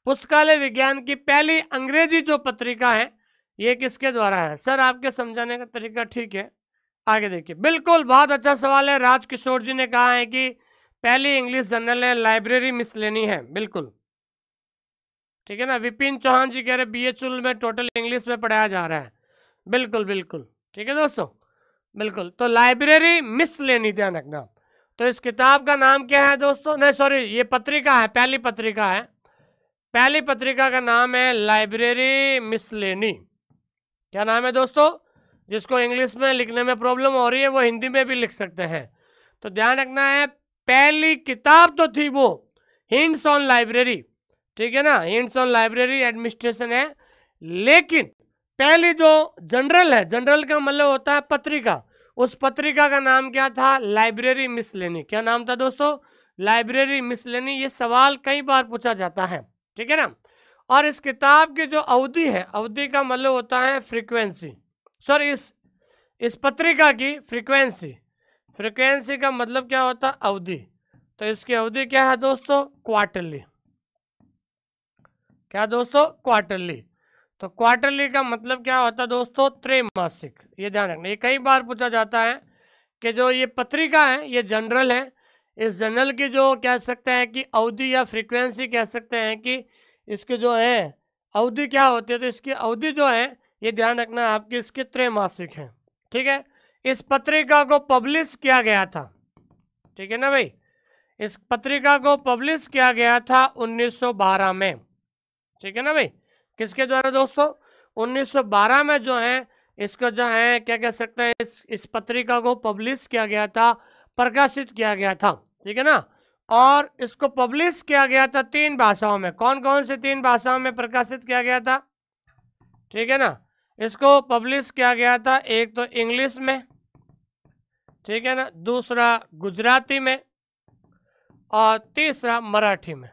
पुस्तकालय विज्ञान की पहली अंग्रेजी जो पत्रिका है ये किसके द्वारा है सर आपके समझाने का तरीका ठीक है आगे देखिए बिल्कुल बहुत अच्छा सवाल है राजकिशोर जी ने कहा है कि पहली इंग्लिश जनरल है लाइब्रेरी मिसलेनी है बिल्कुल ठीक है ना विपिन चौहान जी कह रहे बी बीएचयू में टोटल इंग्लिश में पढ़ाया जा रहा है बिल्कुल बिल्कुल ठीक है दोस्तों बिल्कुल तो लाइब्रेरी मिस लेनी ध्यान रखना तो इस किताब का नाम क्या है दोस्तों नहीं सॉरी ये पत्रिका है पहली पत्रिका है पहली पत्रिका का नाम है लाइब्रेरी मिस लेनी क्या नाम है दोस्तों जिसको इंग्लिश में लिखने में प्रॉब्लम हो रही है वो हिंदी में भी लिख सकते हैं तो ध्यान रखना है पहली किताब तो थी वो हिंग्स ऑन लाइब्रेरी ठीक है ना हिंट्स ऑन लाइब्रेरी एडमिनिस्ट्रेशन है लेकिन पहली जो जनरल है जनरल का मतलब होता है पत्रिका उस पत्रिका का नाम क्या था लाइब्रेरी मिसलेनी क्या नाम था दोस्तों लाइब्रेरी मिसलेनी ये सवाल कई बार पूछा जाता है ठीक है ना और इस किताब की जो अवधि है अवधि का मतलब होता है फ्रीक्वेंसी सॉरी इस इस पत्रिका की फ्रीक्वेंसी फ्रीक्वेंसी का मतलब क्या होता है अवधि तो इसकी अवधि क्या है दोस्तों क्वार्टरली क्या दोस्तों क्वार्टरली तो क्वार्टरली का मतलब क्या होता है दोस्तों त्रैमासिक ये ध्यान रखना ये कई बार पूछा जाता है कि जो ये पत्रिका है ये जनरल है इस जनरल की जो कह सकते हैं कि अवधि या फ्रीक्वेंसी कह सकते हैं कि इसके जो है अवधि क्या होती है तो इसकी अवधि जो है ये ध्यान रखना आपकी इसके त्रैमासिक है ठीक है इस पत्रिका को पब्लिश किया गया था ठीक है ना भाई इस पत्रिका को पब्लिश किया गया था 1912 में ठीक है ना भाई किसके द्वारा दोस्तों 1912 में जो है इसको जो है क्या कह सकते हैं इस इस पत्रिका को पब्लिश किया गया था प्रकाशित किया गया था ठीक है ना और इसको पब्लिश किया गया था तीन भाषाओं में कौन कौन से तीन भाषाओं में प्रकाशित किया गया था ठीक है ना इसको पब्लिश किया गया था एक तो इंग्लिश में ठीक है ना दूसरा गुजराती में और तीसरा मराठी में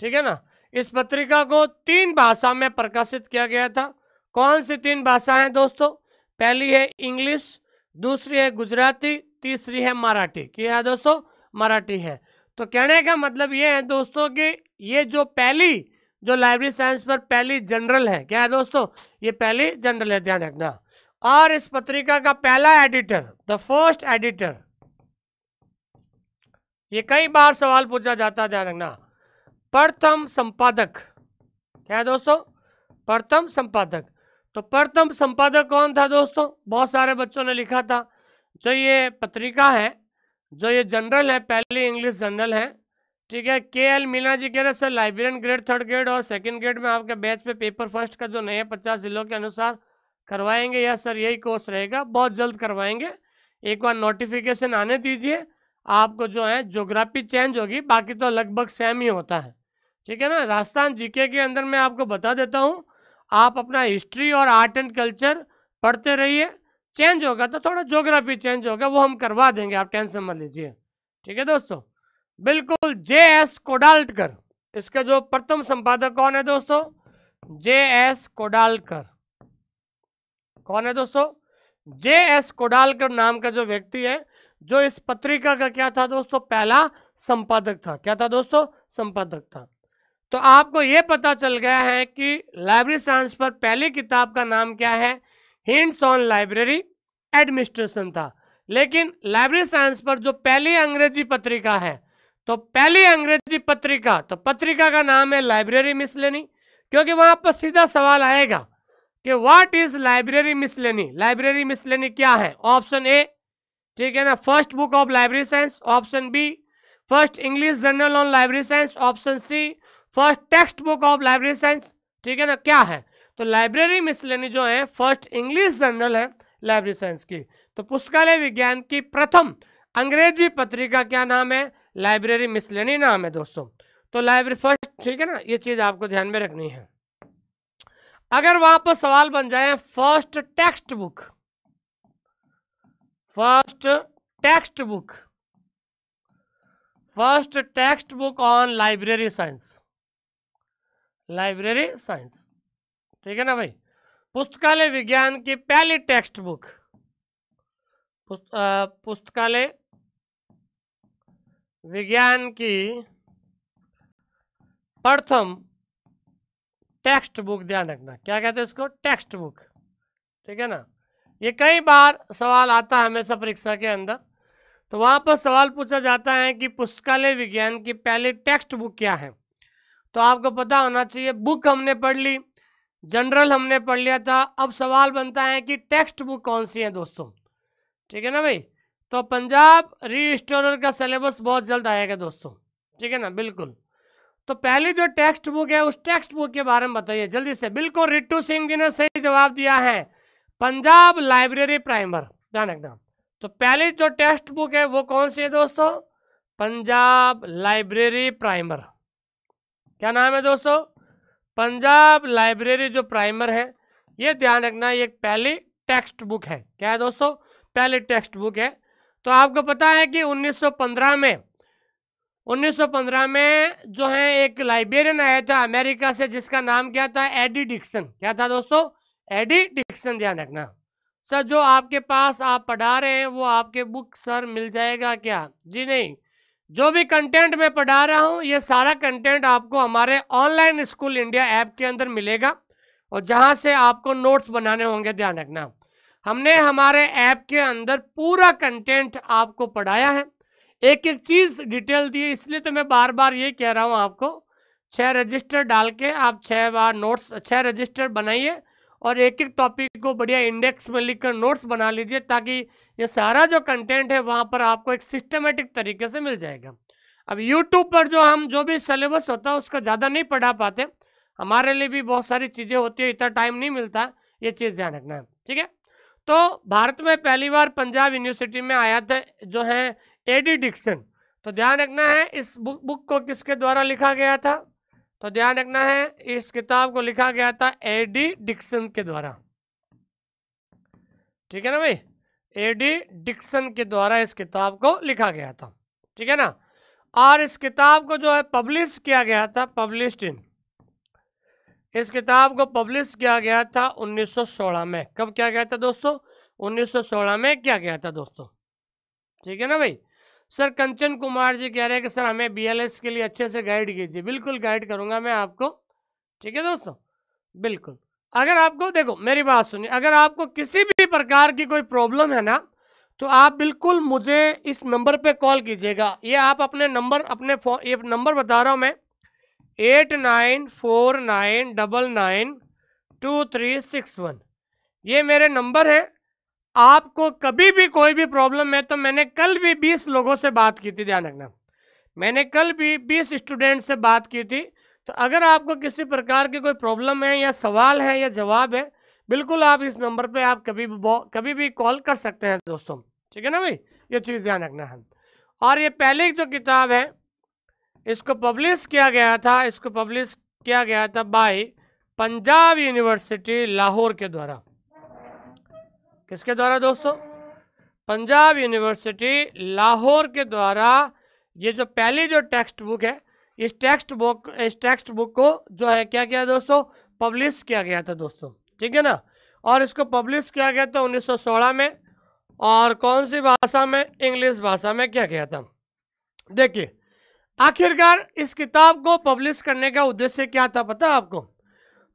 ठीक है ना इस पत्रिका को तीन भाषा में प्रकाशित किया गया था कौन सी तीन भाषा हैं दोस्तों पहली है इंग्लिश दूसरी है गुजराती तीसरी है मराठी क्या है दोस्तों मराठी है तो कहने का मतलब ये है दोस्तों कि ये जो पहली जो लाइब्रेरी साइंस पर पहली जनरल है क्या है दोस्तों ये पहली जनरल है ध्यान रखना और इस पत्रिका का पहला एडिटर द फर्स्ट एडिटर ये कई बार सवाल पूछा जाता है ध्यान रखना प्रथम संपादक क्या है दोस्तों प्रथम संपादक तो प्रथम संपादक कौन था दोस्तों बहुत सारे बच्चों ने लिखा था जो ये पत्रिका है जो ये जनरल है पहली इंग्लिश जनरल है ठीक है के एल मीना जी कह रहे sir librarian grade third grade और सेकंड ग्रेड में आपके बैच पे पेपर फर्स्ट का जो नए पचास जिलों के अनुसार करवाएंगे या सर यही कोर्स रहेगा बहुत जल्द करवाएंगे एक बार नोटिफिकेशन आने दीजिए आपको जो है जोग्राफी चेंज होगी बाकी तो लगभग सेम ही होता है ठीक है ना राजस्थान जीके के अंदर मैं आपको बता देता हूँ आप अपना हिस्ट्री और आर्ट एंड कल्चर पढ़ते रहिए चेंज होगा तो थोड़ा जोग्राफी चेंज होगा वो हम करवा देंगे आप टेंशन मत लीजिए ठीक है दोस्तों बिल्कुल जे एस कोडाल्टकर इसका जो प्रथम संपादक कौन है दोस्तों जे एस कोडालकर कौन है दोस्तों जे एस कोडालकर नाम का जो व्यक्ति है जो इस पत्रिका का क्या था दोस्तों पहला संपादक था क्या था दोस्तों संपादक था तो आपको ये पता चल गया है कि लाइब्रेरी साइंस पर पहली किताब का नाम क्या है हिंट्स ऑन लाइब्रेरी एडमिनिस्ट्रेशन था लेकिन लाइब्रेरी साइंस पर जो पहली अंग्रेजी पत्रिका है तो पहली अंग्रेजी पत्रिका तो पत्रिका का नाम है लाइब्रेरी मिसलेनी क्योंकि वहां पर सीधा सवाल आएगा कि what is library miscellany library miscellany क्या है ऑप्शन ए ठीक है ना first book of library science option B first English journal on library science option C first text book of library science ठीक है ना क्या है तो लाइब्रेरी मिसलेनी जो है फर्स्ट इंग्लिश जर्नल है लाइब्रेरी साइंस की तो पुस्तकालय विज्ञान की प्रथम अंग्रेजी पत्रिका क्या नाम है लाइब्रेरी मिसलेनी नाम है दोस्तों तो लाइब्रेरी फर्स्ट ठीक है ना ये चीज़ आपको ध्यान में रखनी है अगर वहां पर सवाल बन जाए first text book first text book first text book on library science library science ठीक है ना भाई पुस्तकालय विज्ञान की पहली टेक्स्ट बुक पुस्तकालय विज्ञान की प्रथम टेक्स्ट बुक ध्यान रखना क्या कहते हैं इसको टेक्स्ट बुक ठीक है ना ये कई बार सवाल आता है हमेशा परीक्षा के अंदर तो वहां पर सवाल पूछा जाता है कि पुस्तकालय विज्ञान की पहली टेक्स्ट बुक क्या है तो आपको पता होना चाहिए बुक हमने पढ़ ली जनरल हमने पढ़ लिया था अब सवाल बनता है कि टेक्स्ट बुक कौन सी है दोस्तों ठीक है ना भाई तो पंजाब रीस्टोरर का सिलेबस बहुत जल्द आएगा दोस्तों ठीक है ना बिल्कुल तो पहली जो टेक्स्ट बुक है उस टेक्स्ट बुक के बारे में बताइए जल्दी से बिल्कुल रिट्टू सिंह जी ने सही जवाब दिया है पंजाब लाइब्रेरी प्राइमर ध्यान रखना तो पहली जो टेक्स्ट बुक है वो कौन सी है दोस्तों पंजाब लाइब्रेरी प्राइमर क्या नाम है दोस्तों पंजाब लाइब्रेरी जो प्राइमर है ये ध्यान रखना ये पहली टेक्स्ट बुक है क्या है दोस्तों पहली टेक्स्ट बुक है तो आपको पता है कि 1915 में 1915 में जो है एक लाइब्रेरियन आया था अमेरिका से जिसका नाम क्या था एडी डिक्सन क्या था दोस्तों एडी डिक्सन ध्यान रखना सर जो आपके पास आप पढ़ा रहे हैं वो आपके बुक सर मिल जाएगा क्या जी नहीं जो भी कंटेंट मैं पढ़ा रहा हूँ ये सारा कंटेंट आपको हमारे ऑनलाइन स्कूल इंडिया ऐप के अंदर मिलेगा और जहाँ से आपको नोट्स बनाने होंगे ध्यान रखना हमने हमारे ऐप के अंदर पूरा कंटेंट आपको पढ़ाया है एक एक चीज़ डिटेल दी है इसलिए तो मैं बार बार ये कह रहा हूँ आपको छः रजिस्टर डाल के आप छः बार नोट्स छः रजिस्टर बनाइए और एक एक टॉपिक को बढ़िया इंडेक्स में लिखकर नोट्स बना लीजिए ताकि ये सारा जो कंटेंट है वहाँ पर आपको एक सिस्टमेटिक तरीके से मिल जाएगा अब यूट्यूब पर जो हम जो भी सिलेबस होता है उसका ज़्यादा नहीं पढ़ा पाते हमारे लिए भी बहुत सारी चीज़ें होती है इतना टाइम नहीं मिलता ये चीज़ ध्यान रखना है ठीक है तो भारत में पहली बार पंजाब यूनिवर्सिटी में आया था जो है एडी डिक्सन तो ध्यान रखना है इस बुक बुक को किसके द्वारा लिखा गया था तो ध्यान रखना है इस किताब को लिखा गया था एडी डिक्सन के द्वारा ठीक है ना भाई एडी डिक्सन के द्वारा इस किताब को लिखा गया था ठीक है ना और इस किताब को जो है पब्लिश किया गया था पब्लिश्ड इन इस किताब को पब्लिश किया गया था 1916 में कब किया गया था दोस्तों 1916 में किया गया था दोस्तों ठीक है ना भाई सर कंचन कुमार जी कह रहे हैं कि सर हमें बीएलएस के लिए अच्छे से गाइड कीजिए बिल्कुल गाइड करूंगा मैं आपको ठीक है दोस्तों बिल्कुल अगर आपको देखो मेरी बात सुनिए अगर आपको किसी भी प्रकार की कोई प्रॉब्लम है ना तो आप बिल्कुल मुझे इस नंबर पे कॉल कीजिएगा ये आप अपने नंबर अपने फोन ये नंबर बता रहा हूँ मैं eight nine four nine double nine two three six one ये मेरे नंबर है आपको कभी भी कोई भी प्रॉब्लम है तो मैंने कल भी बीस लोगों से बात की थी ध्यान रखना मैंने कल भी बीस स्टूडेंट से बात की थी तो अगर आपको किसी प्रकार की कोई प्रॉब्लम है या सवाल है या जवाब है बिल्कुल आप इस नंबर पे आप कभी भी कभी भी कॉल कर सकते हैं दोस्तों ठीक है ना भाई ये चीज़ ध्यान रखना है और ये पहली जो किताब है इसको पब्लिश किया गया था इसको पब्लिश किया गया था बाई पंजाब यूनिवर्सिटी लाहौर के द्वारा किसके द्वारा दोस्तों पंजाब यूनिवर्सिटी लाहौर के द्वारा ये जो पहली जो टेक्स्ट बुक है इस टेक्स्ट बुक इस टेक्स्ट बुक को जो है क्या किया दोस्तों पब्लिश किया गया था दोस्तों ठीक है ना और इसको पब्लिश किया गया था 1916 में और कौन सी भाषा में इंग्लिश भाषा में क्या किया था देखिए आखिरकार इस किताब को पब्लिश करने का उद्देश्य क्या था पता आपको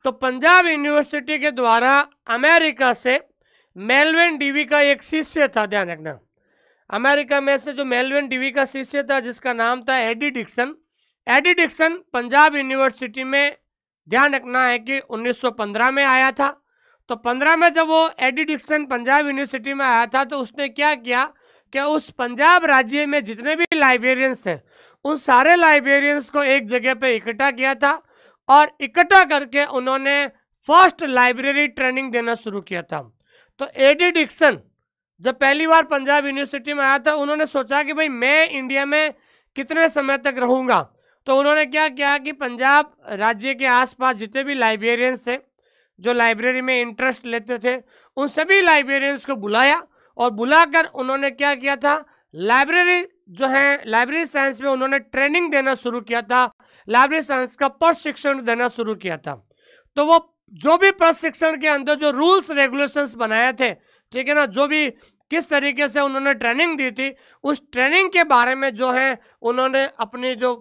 तो पंजाब यूनिवर्सिटी के द्वारा अमेरिका से मेलवेन डीवी का एक शिष्य था ध्यान रखना अमेरिका में से जो मेलवेन डीवी का शिष्य था जिसका नाम था A D Dickson A D Dickson Punjab university में ध्यान रखना है कि 1915 में आया था तो 15 में जब वो एडी डिक्सन पंजाब यूनिवर्सिटी में आया था तो उसने क्या किया कि उस पंजाब राज्य में जितने भी लाइब्रेरियंस हैं उन सारे लाइब्रेरियंस को एक जगह पर इकट्ठा किया था और इकट्ठा करके उन्होंने फर्स्ट लाइब्रेरी ट्रेनिंग देना शुरू किया था तो एडी डिक्सन जब पहली बार पंजाब यूनिवर्सिटी में आया था उन्होंने सोचा कि भाई मैं इंडिया में कितने समय तक रहूँगा तो उन्होंने क्या किया कि पंजाब राज्य के आसपास जितने भी लाइब्रेरियंस थे जो लाइब्रेरी में इंटरेस्ट लेते थे उन सभी लाइब्रेरियंस को बुलाया और बुलाकर उन्होंने क्या किया था लाइब्रेरी जो है लाइब्रेरी साइंस में उन्होंने ट्रेनिंग देना शुरू किया था लाइब्रेरी साइंस का प्रशिक्षण देना शुरू किया था तो वो जो भी प्रशिक्षण के अंदर जो रूल्स रेगुलेशंस बनाए थे ठीक है ना जो भी किस तरीके से उन्होंने ट्रेनिंग दी थी उस ट्रेनिंग के बारे में जो है उन्होंने अपनी जो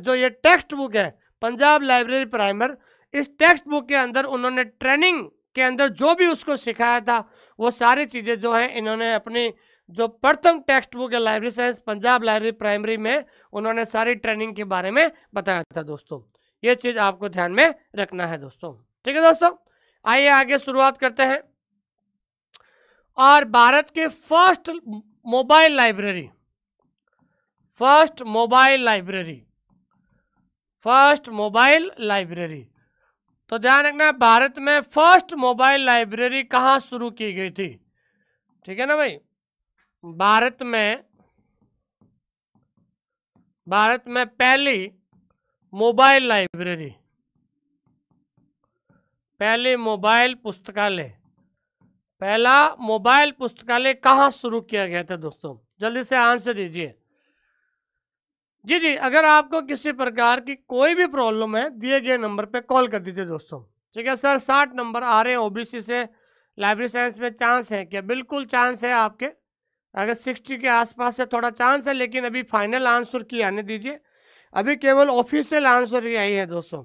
जो ये टेक्स्ट बुक है पंजाब लाइब्रेरी प्राइमर इस टेक्स्ट बुक के अंदर उन्होंने ट्रेनिंग के अंदर जो भी उसको सिखाया था वो सारी चीज़ें जो हैं इन्होंने अपनी जो प्रथम टेक्स्ट बुक है library science Punjab library primary में उन्होंने सारी ट्रेनिंग के बारे में बताया था दोस्तों ये चीज़ आपको ध्यान में रखना है दोस्तों ठीक है दोस्तों आइए आगे शुरुआत करते हैं और भारत के first mobile library first mobile library first mobile library तो ध्यान रखना भारत में फर्स्ट मोबाइल लाइब्रेरी कहाँ शुरू की गई थी ठीक है ना भाई भारत में भारत में पहली मोबाइल लाइब्रेरी पहले मोबाइल पुस्तकालय पहला मोबाइल पुस्तकालय कहाँ शुरू किया गया था दोस्तों जल्दी से आंसर दीजिए जी जी अगर आपको किसी प्रकार की कोई भी प्रॉब्लम है दिए गए नंबर पे कॉल कर दीजिए दोस्तों ठीक है सर साठ नंबर आ रहे हैं ओबीसी से लाइब्रेरी साइंस में चांस है क्या बिल्कुल चांस है आपके अगर सिक्सटी के आसपास से थोड़ा चांस है लेकिन अभी फाइनल आंसर की आने दीजिए अभी केवल ऑफिशियल आंसर ही आई है दोस्तों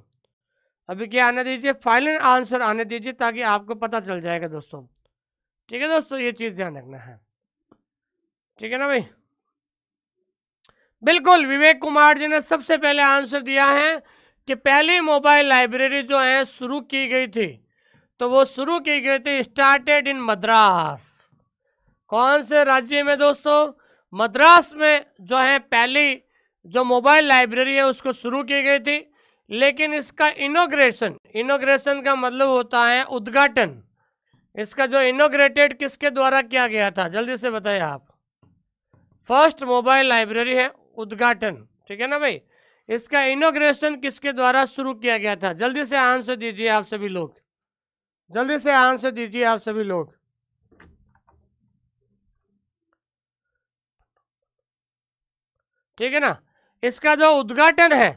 अभी क्या आने दीजिए फाइनल आंसर आने दीजिए ताकि आपको पता चल जाएगा दोस्तों ठीक है दोस्तों ये चीज़ ध्यान रखना है ठीक है ना भाई बिल्कुल विवेक कुमार जी ने सबसे पहले आंसर दिया है कि पहली मोबाइल लाइब्रेरी जो है शुरू की गई थी तो वो शुरू की गई थी स्टार्टेड इन मद्रास कौन से राज्य में दोस्तों मद्रास में जो है पहली जो मोबाइल लाइब्रेरी है उसको शुरू की गई थी लेकिन इसका इनोग्रेशन इनोग्रेशन का मतलब होता है उद्घाटन इसका जो इनोग्रेटेड किसके द्वारा किया गया था जल्दी से बताइए आप फर्स्ट मोबाइल लाइब्रेरी है उद्घाटन ठीक है ना भाई इसका इनोग्रेशन किसके द्वारा शुरू किया गया था जल्दी से आंसर दीजिए आप सभी लोग जल्दी से आंसर दीजिए आप सभी लोग ठीक है ना इसका जो उद्घाटन है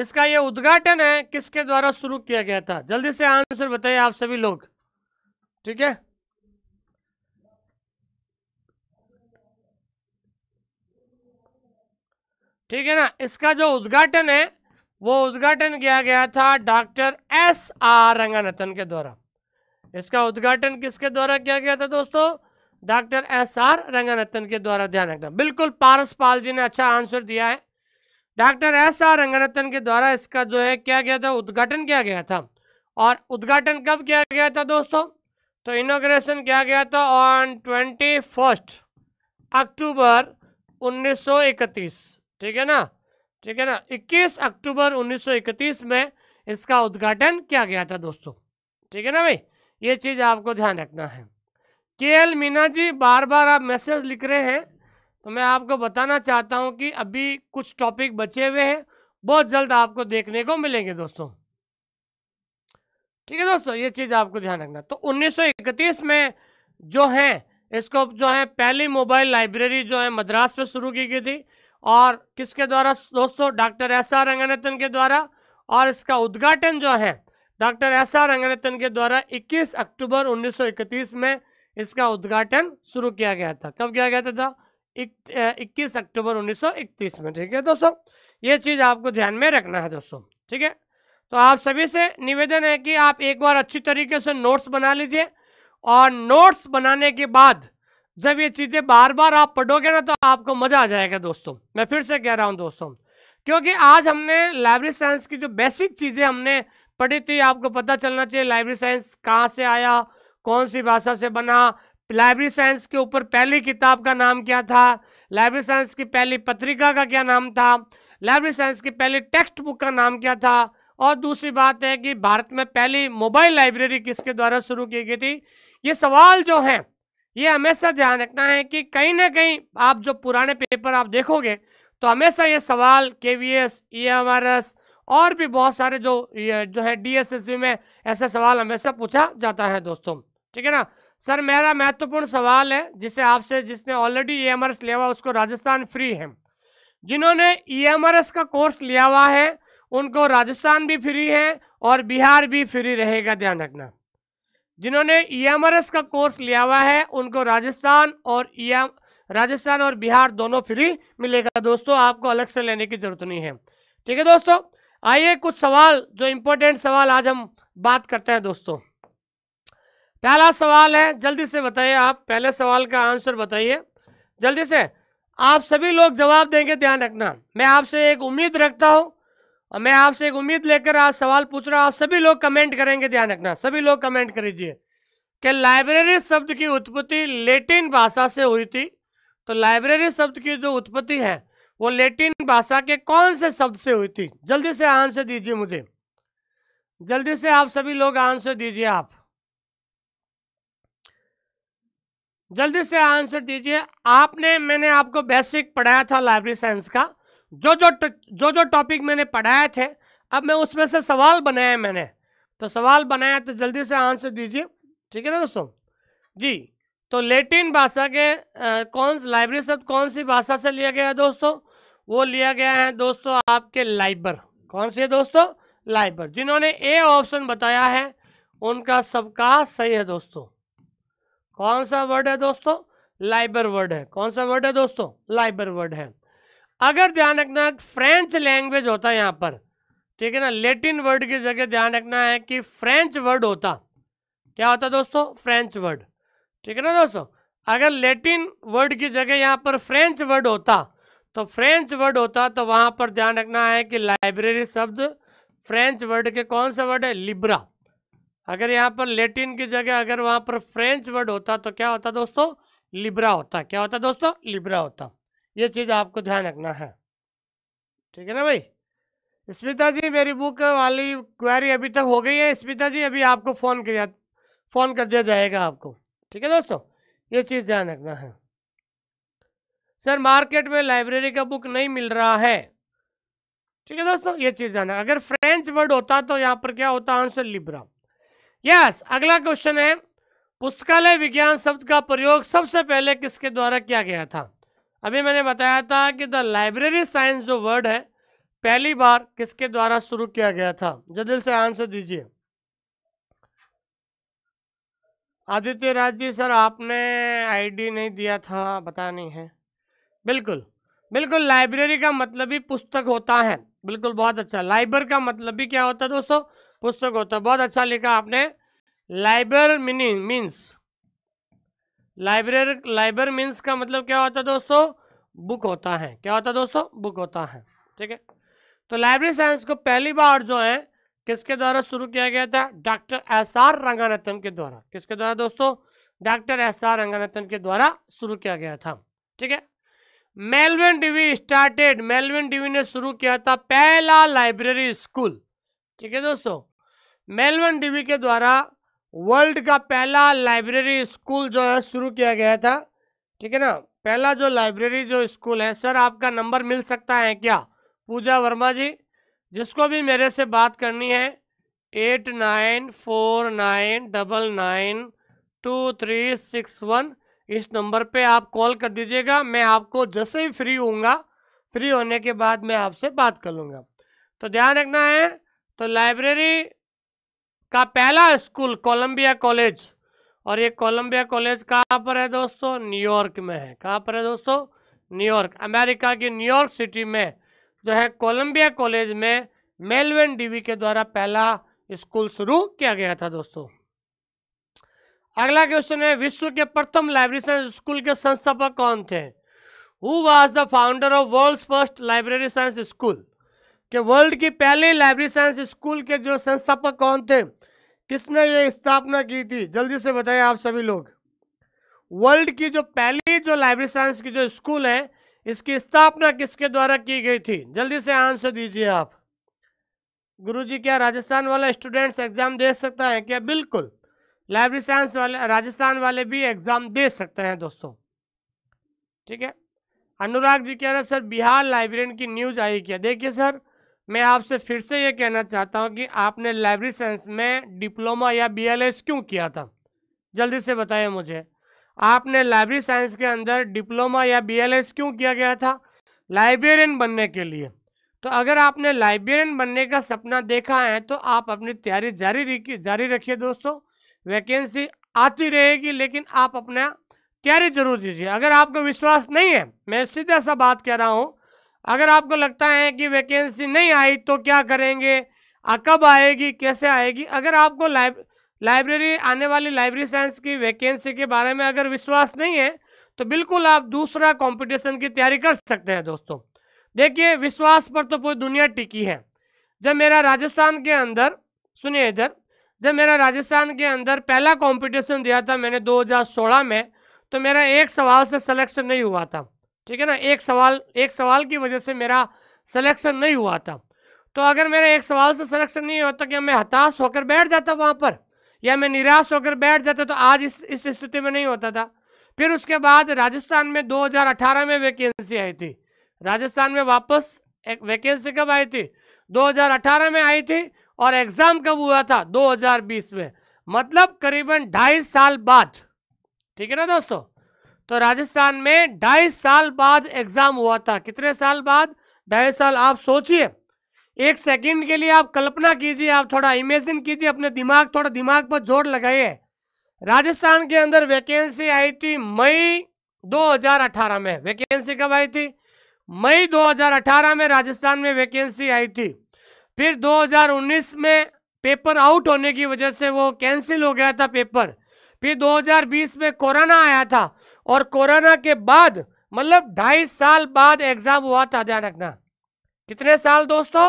इसका यह उद्घाटन है किसके द्वारा शुरू किया गया था जल्दी से आंसर बताइए आप सभी लोग ठीक है ठीक है ना इसका जो उद्घाटन है वो उद्घाटन किया गया था डॉक्टर एस आर रंगानाथन के द्वारा इसका उद्घाटन किसके द्वारा किया गया था दोस्तों डॉक्टर एस आर रंगानाथन के द्वारा ध्यान रखना बिल्कुल पारस पाल जी ने अच्छा आंसर दिया है डॉक्टर एस आर रंगरत्न के द्वारा इसका जो है क्या गया था उद्घाटन किया गया था और उद्घाटन कब किया गया था दोस्तों तो इनोग्रेशन किया गया था ऑन ट्वेंटी फर्स्ट अक्टूबर 1931 ठीक है ना ठीक है ना 21 अक्टूबर 1931 में इसका उद्घाटन किया गया था दोस्तों ठीक है ना भाई ये चीज़ आपको ध्यान रखना है के एल मीना जी बार बार आप मैसेज लिख रहे हैं तो मैं आपको बताना चाहता हूँ कि अभी कुछ टॉपिक बचे हुए हैं बहुत जल्द आपको देखने को मिलेंगे दोस्तों ठीक है दोस्तों ये चीज़ आपको ध्यान रखना तो 1931 में जो है इसको जो है पहली मोबाइल लाइब्रेरी जो है मद्रास में शुरू की गई थी और किसके द्वारा दोस्तों डॉक्टर एस आर रंगनाथन के द्वारा और इसका उद्घाटन जो है डॉक्टर एस आर रंगनाथन के द्वारा 21 अक्टूबर 1931 में इसका उद्घाटन शुरू किया गया था कब किया गया था इक्कीस अक्टूबर 1931 में ठीक है दोस्तों ये चीज़ आपको ध्यान में रखना है दोस्तों ठीक है तो आप सभी से निवेदन है कि आप एक बार अच्छी तरीके से नोट्स बना लीजिए और नोट्स बनाने के बाद जब ये चीज़ें बार बार आप पढ़ोगे ना तो आपको मज़ा आ जाएगा दोस्तों मैं फिर से कह रहा हूँ दोस्तों क्योंकि आज हमने लाइब्रेरी साइंस की जो बेसिक चीज़ें हमने पढ़ी थी आपको पता चलना चाहिए लाइब्रेरी साइंस कहाँ से आया कौन सी भाषा से बना लाइब्रेरी साइंस के ऊपर पहली किताब का नाम क्या था लाइब्रेरी साइंस की पहली पत्रिका का क्या नाम था लाइब्रेरी साइंस की पहली टेक्स्ट बुक का नाम क्या था और दूसरी बात है कि भारत में पहली मोबाइल लाइब्रेरी किसके द्वारा शुरू की गई थी ये सवाल जो है ये हमेशा ध्यान रखना है कि कहीं ना कहीं आप जो पुराने पेपर आप देखोगे तो हमेशा ये सवाल के V S E M R S और भी बहुत सारे जो जो है डी एस एस में ऐसा सवाल हमेशा पूछा जाता है दोस्तों ठीक है ना सर मेरा महत्वपूर्ण सवाल है जिसे आपसे जिसने ऑलरेडी ई एम लिया हुआ उसको राजस्थान फ्री है जिन्होंने ई e का कोर्स लिया हुआ है उनको राजस्थान भी फ्री है और बिहार भी फ्री रहेगा ध्यान रखना जिन्होंने ई e का कोर्स लिया हुआ है उनको राजस्थान और ई e राजस्थान और बिहार दोनों फ्री मिलेगा दोस्तों आपको अलग से लेने की जरूरत नहीं है ठीक है दोस्तों आइए कुछ सवाल जो इम्पोर्टेंट सवाल आज हम बात करते हैं दोस्तों पहला सवाल है जल्दी से बताइए आप पहले सवाल का आंसर बताइए जल्दी से आप सभी लोग जवाब देंगे ध्यान रखना मैं आपसे एक उम्मीद रखता हूँ और मैं आपसे एक उम्मीद लेकर आज सवाल पूछ रहा हूँ आप सभी लोग कमेंट करेंगे ध्यान रखना सभी लोग कमेंट करीजिए कि लाइब्रेरी शब्द की उत्पत्ति लेटिन भाषा से हुई थी तो लाइब्रेरी शब्द की जो उत्पत्ति है वो लेटिन भाषा के कौन से शब्द से हुई थी जल्दी से आंसर दीजिए मुझे जल्दी से आप सभी लोग आंसर दीजिए आप जल्दी से आंसर दीजिए आपने मैंने आपको बेसिक पढ़ाया था लाइब्रेरी साइंस का जो जो जो जो टॉपिक मैंने पढ़ाए थे अब मैं उसमें से सवाल बनाया मैंने तो सवाल बनाया तो जल्दी से आंसर दीजिए ठीक है ना दोस्तों जी तो लेटिन भाषा के आ, कौन लाइब्रेरी शब्द कौन सी भाषा से लिया गया है दोस्तों वो लिया गया है दोस्तों आपके लाइबर कौन सी है दोस्तों लाइबर जिन्होंने ए ऑप्शन बताया है उनका सबका सही है दोस्तों कौन सा वर्ड है दोस्तों लाइबर वर्ड है कौन सा वर्ड है दोस्तों लाइबर वर्ड है अगर ध्यान रखना फ्रेंच लैंग्वेज होता है यहाँ पर ठीक है ना लेटिन वर्ड की जगह ध्यान रखना है कि फ्रेंच वर्ड होता क्या होता दोस्तों फ्रेंच वर्ड ठीक है ना दोस्तों अगर लेटिन वर्ड की जगह यहाँ पर फ्रेंच वर्ड होता तो फ्रेंच वर्ड होता तो वहाँ पर ध्यान रखना है कि लाइब्रेरी शब्द फ्रेंच वर्ड के कौन सा वर्ड है लिब्रा अगर यहाँ पर लेटिन की जगह अगर वहाँ पर फ्रेंच वर्ड होता तो क्या होता दोस्तों लिब्रा होता क्या होता दोस्तों लिब्रा होता ये चीज़ आपको ध्यान रखना है ठीक है ना भाई स्मिता जी मेरी बुक वाली क्वेरी अभी तक हो गई है स्मिता जी अभी आपको फ़ोन किया फ़ोन कर दिया जाएगा आपको ठीक है दोस्तों ये चीज़ ध्यान रखना है सर मार्केट में लाइब्रेरी का बुक नहीं मिल रहा है ठीक है दोस्तों ये चीज़ ध्यान अगर फ्रेंच वर्ड होता तो यहाँ पर क्या होता आंसर लिब्रा यस अगला क्वेश्चन है पुस्तकालय विज्ञान शब्द का प्रयोग सबसे पहले किसके द्वारा किया गया था अभी मैंने बताया था कि द लाइब्रेरी साइंस जो वर्ड है पहली बार किसके द्वारा शुरू किया गया था जदिल से आंसर दीजिए आदित्य राज जी सर आपने आईडी नहीं दिया था पता नहीं है बिल्कुल बिल्कुल लाइब्रेरी का मतलब ही पुस्तक होता है बिल्कुल बहुत अच्छा लाइब्रेरी का मतलब भी क्या होता है दोस्तों पुस्तक होता है बहुत अच्छा लिखा आपने लाइबर मीनिंग मीन्स लाइब्रेर लाइबर मीन्स का मतलब क्या होता है दोस्तों बुक होता है क्या होता है दोस्तों बुक होता है ठीक है तो लाइब्रेरी साइंस को पहली बार जो है किसके द्वारा शुरू किया गया था डॉक्टर एस आर रंगानाथन के द्वारा किसके द्वारा दोस्तों डॉक्टर एस आर रंगानाथन के द्वारा शुरू किया गया था ठीक है Melvil Dewey started Melvil Dewey ने शुरू किया था पहला लाइब्रेरी स्कूल ठीक है दोस्तों मेलवन डीवी के द्वारा वर्ल्ड का पहला लाइब्रेरी स्कूल जो है शुरू किया गया था ठीक है ना पहला जो लाइब्रेरी जो स्कूल है सर आपका नंबर मिल सकता है क्या पूजा वर्मा जी जिसको भी मेरे से बात करनी है eight nine four nine double nine two three six one इस नंबर पे आप कॉल कर दीजिएगा मैं आपको जैसे ही फ्री हूँगा फ्री होने के बाद मैं आपसे बात कर लूँगा तो ध्यान रखना है तो लाइब्रेरी का पहला स्कूल कोलंबिया कॉलेज और ये कोलंबिया कॉलेज कहाँ पर है दोस्तों न्यूयॉर्क में है कहाँ पर है दोस्तों न्यूयॉर्क अमेरिका की न्यूयॉर्क सिटी में जो है कोलंबिया कॉलेज में मेलवेन डीवी के द्वारा पहला स्कूल शुरू किया गया था दोस्तों अगला क्वेश्चन है विश्व के प्रथम लाइब्रेरी साइंस स्कूल के संस्थापक कौन थे who was the founder of world first library science school के वर्ल्ड की पहली लाइब्रेरी साइंस स्कूल के जो संस्थापक कौन थे किसने ये स्थापना की थी जल्दी से बताएं आप सभी लोग वर्ल्ड की जो पहली जो लाइब्रेरी साइंस की जो स्कूल है इसकी स्थापना किसके द्वारा की गई थी जल्दी से आंसर दीजिए आप गुरुजी क्या राजस्थान वाला स्टूडेंट्स एग्जाम दे सकता है क्या बिल्कुल लाइब्रेरी साइंस वाले राजस्थान वाले भी एग्जाम दे सकते हैं दोस्तों ठीक है अनुराग जी कह रहे हैं सर बिहार लाइब्रेरियन की न्यूज आई क्या देखिए सर मैं आपसे फिर से ये कहना चाहता हूँ कि आपने लाइब्रेरी साइंस में डिप्लोमा या बी क्यों किया था जल्दी से बताइए मुझे आपने लाइब्रेरी साइंस के अंदर डिप्लोमा या बी क्यों किया गया था लाइब्रेरियन बनने के लिए तो अगर आपने लाइब्रेरियन बनने का सपना देखा है तो आप अपनी तैयारी जारी जारी रखिए दोस्तों वैकेंसी आती रहेगी लेकिन आप अपना तैयारी जरूर दीजिए अगर आपको विश्वास नहीं है मैं सीधा सा बात कह रहा हूँ अगर आपको लगता है कि वैकेंसी नहीं आई तो क्या करेंगे कब आएगी कैसे आएगी अगर आपको लाइब लाइब्रेरी आने वाली लाइब्रेरी साइंस की वैकेंसी के बारे में अगर विश्वास नहीं है तो बिल्कुल आप दूसरा कंपटीशन की तैयारी कर सकते हैं दोस्तों देखिए विश्वास पर तो पूरी दुनिया टिकी है जब मेरा राजस्थान के अंदर सुनिए इधर जब मेरा राजस्थान के अंदर पहला कॉम्पिटिशन दिया था मैंने दो में तो मेरा एक सवाल से सलेक्शन नहीं हुआ था ठीक है ना एक सवाल एक सवाल की वजह से मेरा सिलेक्शन नहीं हुआ था तो अगर मेरा एक सवाल से सिलेक्शन नहीं होता क्या मैं हताश होकर बैठ जाता वहाँ पर या मैं निराश होकर बैठ जाता तो आज इस इस स्थिति में नहीं होता था फिर उसके बाद राजस्थान में 2018 में वैकेंसी आई थी राजस्थान में वापस एक वैकेंसी कब आई थी 2018 में आई थी और एग्ज़ाम कब हुआ था 2020 में मतलब करीबन ढाई साल बाद ठीक है ना दोस्तों तो राजस्थान में ढाई साल बाद एग्जाम हुआ था कितने साल बाद ढाई साल आप सोचिए एक सेकंड के लिए आप कल्पना कीजिए आप थोड़ा इमेजिन कीजिए अपने दिमाग थोड़ा दिमाग पर जोर लगाइए राजस्थान के अंदर वैकेंसी आई थी मई 2018 में वैकेंसी कब आई थी मई 2018 में राजस्थान में वैकेंसी आई थी फिर 2019 में पेपर आउट होने की वजह से वो कैंसिल हो गया था पेपर फिर 2020 में कोरोना आया था और कोरोना के बाद मतलब ढाई साल बाद एग्जाम हुआ था ध्यान रखना कितने साल दोस्तों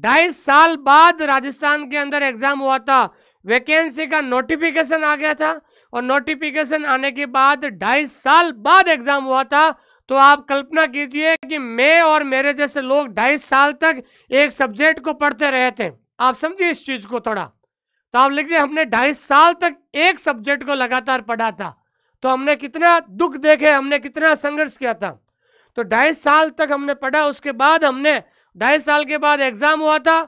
ढाई साल बाद राजस्थान के अंदर एग्जाम हुआ था वैकेंसी का नोटिफिकेशन आ गया था और नोटिफिकेशन आने के बाद ढाई साल बाद एग्जाम हुआ था तो आप कल्पना कीजिए कि मैं और मेरे जैसे लोग ढाई साल तक एक सब्जेक्ट को पढ़ते रहे थे आप समझिए इस चीज को थोड़ा तो आप लिखिए हमने ढाई साल तक एक सब्जेक्ट को लगातार पढ़ा था तो हमने कितना दुख देखे हमने कितना संघर्ष किया था तो ढाई साल तक हमने पढ़ा उसके बाद हमने ढाई साल के बाद एग्जाम हुआ था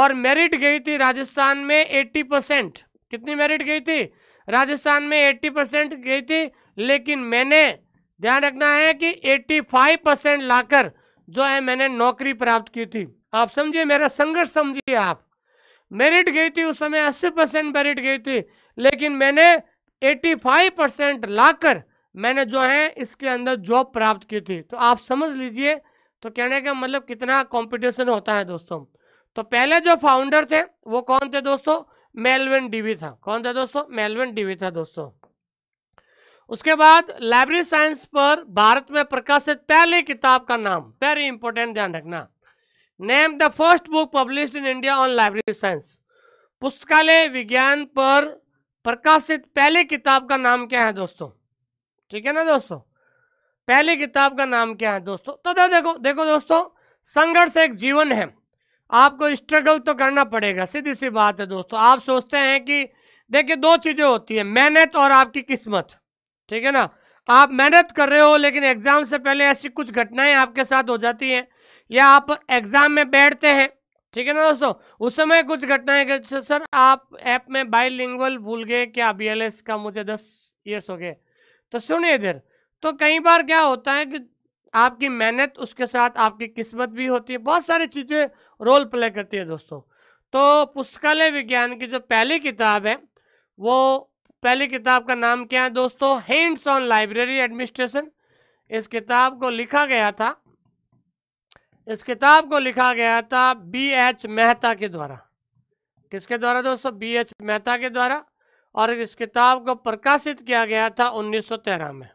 और मेरिट गई थी राजस्थान में एट्टी परसेंट कितनी मेरिट गई थी राजस्थान में एट्टी परसेंट गई थी लेकिन मैंने ध्यान रखना है कि एट्टी फाइव परसेंट लाकर जो है मैंने नौकरी प्राप्त की थी आप समझिए मेरा संघर्ष समझिए आप मेरिट गई थी उस समय अस्सी परसेंट मेरिट गई थी लेकिन मैंने 85 परसेंट लाकर मैंने जो है इसके अंदर जॉब प्राप्त की थी तो आप समझ लीजिए तो कहने का मतलब कितना कंपटीशन होता है दोस्तों तो पहले जो फाउंडर थे वो कौन थे दोस्तों मेलविन डीवी था कौन था दोस्तों मेलविन डीवी था दोस्तों उसके बाद लाइब्रेरी साइंस पर भारत में प्रकाशित पहली किताब का नाम वेरी इंपॉर्टेंट ध्यान रखना name the first book publish in India on library science पुस्तकालय विज्ञान पर प्रकाशित पहले किताब का नाम क्या है दोस्तों ठीक है ना दोस्तों पहली किताब का नाम क्या है दोस्तों तो दे देखो देखो दोस्तों संघर्ष एक जीवन है आपको स्ट्रगल तो करना पड़ेगा सीधी सी बात है दोस्तों आप सोचते हैं कि देखिए दो चीज़ें होती है मेहनत और आपकी किस्मत ठीक है ना आप मेहनत कर रहे हो लेकिन एग्जाम से पहले ऐसी कुछ घटनाएं आपके साथ हो जाती हैं या आप एग्जाम में बैठते हैं ठीक है ना दोस्तों उस समय कुछ घटनाएं सर आप ऐप में बाईलिंगुअल भूल गए क्या बीएलएस का मुझे दस ईयर्स हो गए तो सुनिए इधर तो कई बार क्या होता है कि आपकी मेहनत उसके साथ आपकी किस्मत भी होती है बहुत सारी चीज़ें रोल प्ले करती है दोस्तों तो पुस्तकालय विज्ञान की जो पहली किताब है वो पहली किताब का नाम क्या है दोस्तों हैंड्स ऑन लाइब्रेरी एडमिनिस्ट्रेशन इस किताब को लिखा गया था इस किताब को लिखा गया था बी एच मेहता के द्वारा किसके द्वारा दोस्तों बी एच मेहता के द्वारा और इस किताब को प्रकाशित किया गया था 1913 में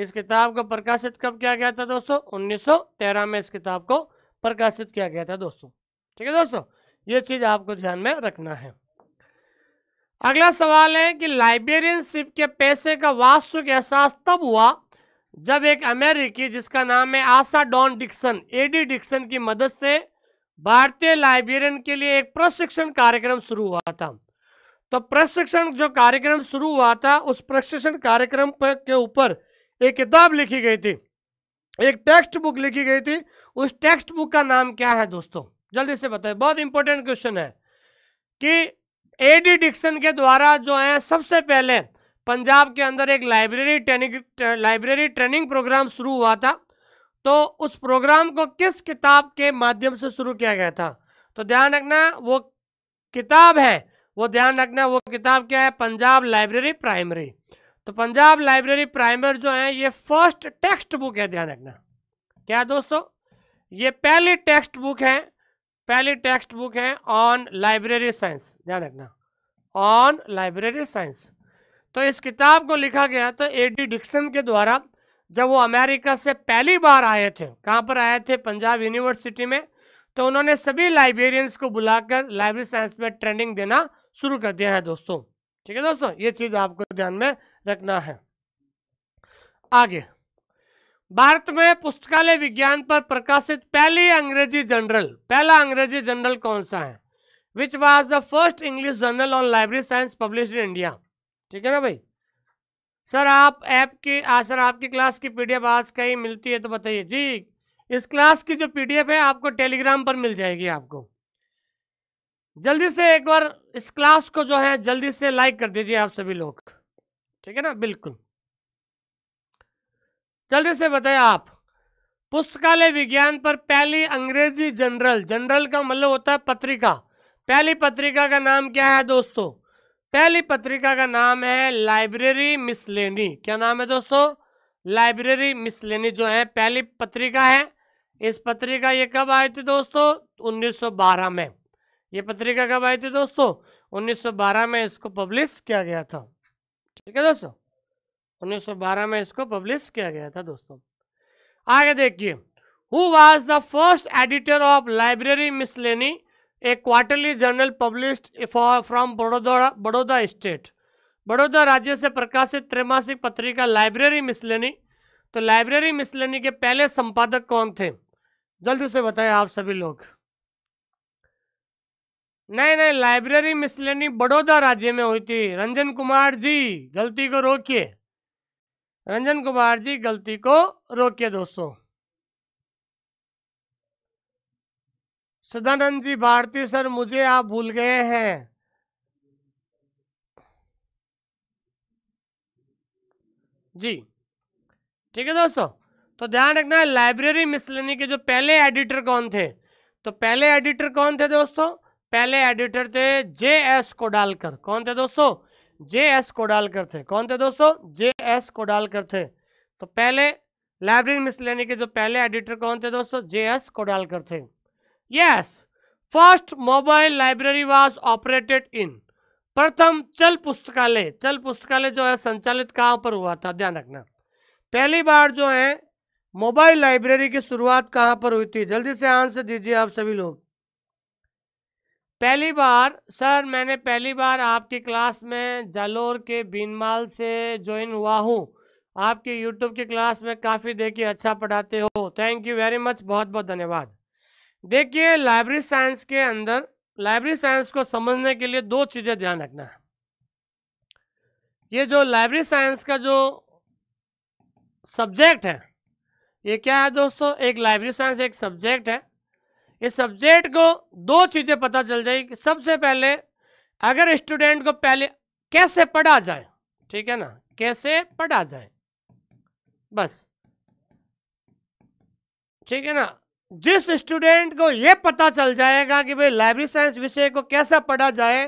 इस किताब को प्रकाशित कब किया गया था दोस्तों 1913 में इस किताब को प्रकाशित किया गया था दोस्तों ठीक है दोस्तों ये चीज़ आपको ध्यान में रखना है अगला सवाल है कि लाइब्रेरियनशिप के पैसे का वास्तविक एहसास तब हुआ जब एक अमेरिकी जिसका नाम है Asa Don Dixon A D Dixon की मदद से भारतीय लाइब्रेरियन के लिए एक प्रशिक्षण कार्यक्रम शुरू हुआ था तो प्रशिक्षण जो कार्यक्रम शुरू हुआ था उस प्रशिक्षण कार्यक्रम के ऊपर एक किताब लिखी गई थी एक टेक्स्ट बुक लिखी गई थी उस टेक्स्ट बुक का नाम क्या है दोस्तों जल्दी से बताए बहुत इंपॉर्टेंट क्वेश्चन है कि एडी डिक्सन के द्वारा जो है सबसे पहले पंजाब के अंदर एक library training library training program शुरू हुआ था तो उस प्रोग्राम को किस किताब के माध्यम से शुरू किया गया था तो ध्यान रखना वो किताब है वो ध्यान रखना वो किताब क्या है पंजाब लाइब्रेरी प्राइमरी तो पंजाब लाइब्रेरी प्राइमरी जो है ये फर्स्ट टेक्स्ट बुक है ध्यान रखना क्या दोस्तों ये पहली टेक्स्ट बुक है पहली टेक्स्ट बुक है ऑन लाइब्रेरी साइंस ध्यान रखना ऑन लाइब्रेरी साइंस तो इस किताब को लिखा गया तो एडी डिक्सन के द्वारा जब वो अमेरिका से पहली बार आए थे कहाँ पर आए थे पंजाब यूनिवर्सिटी में तो उन्होंने सभी लाइब्रेरियंस को बुलाकर लाइब्रेरी साइंस में ट्रेनिंग देना शुरू कर दिया है दोस्तों ठीक है दोस्तों ये चीज़ आपको ध्यान में रखना है आगे भारत में पुस्तकालय विज्ञान पर प्रकाशित पहली अंग्रेजी जनरल पहला अंग्रेजी जनरल कौन सा है which was the first English journal on library science publish in India ठीक है ना भाई सर आप ऐप के आ, सर आपकी क्लास की पीडीएफ आज कहीं मिलती है तो बताइए जी इस क्लास की जो पीडीएफ है आपको टेलीग्राम पर मिल जाएगी आपको जल्दी से एक बार इस क्लास को जो है जल्दी से लाइक कर दीजिए आप सभी लोग ठीक है ना बिल्कुल जल्दी से बताइए आप पुस्तकालय विज्ञान पर पहली अंग्रेजी जनरल जनरल का मतलब होता है पत्रिका पहली पत्रिका का नाम क्या है दोस्तों पहली पत्रिका का नाम है लाइब्रेरी मिसलेनी क्या नाम है दोस्तों लाइब्रेरी मिसलेनी जो है पहली पत्रिका है इस पत्रिका ये कब आई थी दोस्तों 1912 में ये पत्रिका कब आई थी दोस्तों 1912 में इसको पब्लिश किया गया था ठीक है दोस्तों 1912 में इसको पब्लिश किया गया था दोस्तों आगे देखिए who was the first editor of library miscellany a quarterly journal publish for from Baroda Baroda state Baroda राज्य से प्रकाशित त्रैमासिक पत्रिका लाइब्रेरी मिसलेनी तो लाइब्रेरी मिसलेनी के पहले संपादक कौन थे जल्द से बताएं आप सभी लोग नहीं नहीं लाइब्रेरी मिसलेनी बड़ौदा राज्य में हुई थी रंजन कुमार जी गलती को रोकिए रंजन कुमार जी गलती को रोकिए दोस्तों सदानंद जी भारती सर मुझे आप भूल गए हैं जी ठीक है दोस्तों तो ध्यान रखना है लाइब्रेरी मिसलेनी के जो पहले एडिटर कौन थे तो पहले एडिटर कौन थे दोस्तों पहले एडिटर थे जे एस कोडालकर कौन थे दोस्तों जे एस कोडालकर थे कौन थे दोस्तों जे एस कोडालकर थे तो पहले लाइब्रेरी मिसलेनी के जो पहले एडिटर कौन थे दोस्तों जे एस कोडालकर थे yes first mobile library was operated in प्रथम चल पुस्तकालय चल पुस्तकालय जो है संचालित कहाँ पर हुआ था ध्यान रखना पहली बार जो है मोबाइल लाइब्रेरी की शुरुआत कहाँ पर हुई थी जल्दी से आंसर दीजिए आप सभी लोग पहली बार सर मैंने पहली बार आपकी क्लास में जालोर के बीनमाल से ज्वाइन हुआ हूँ आपके यूट्यूब की क्लास में काफ़ी देखिए अच्छा पढ़ाते हो थैंक यू वेरी मच बहुत बहुत धन्यवाद देखिए लाइब्रेरी साइंस के अंदर लाइब्रेरी साइंस को समझने के लिए दो चीज़ें ध्यान रखना है ये जो लाइब्रेरी साइंस का जो सब्जेक्ट है ये क्या है दोस्तों एक लाइब्रेरी साइंस एक सब्जेक्ट है इस सब्जेक्ट को दो चीज़ें पता चल जाएगी सबसे पहले अगर स्टूडेंट को पहले कैसे पढ़ा जाए ठीक है ना कैसे पढ़ा जाए बस ठीक है ना जिस स्टूडेंट को ये पता चल जाएगा कि भाई लाइब्रेरी साइंस विषय को कैसा पढ़ा जाए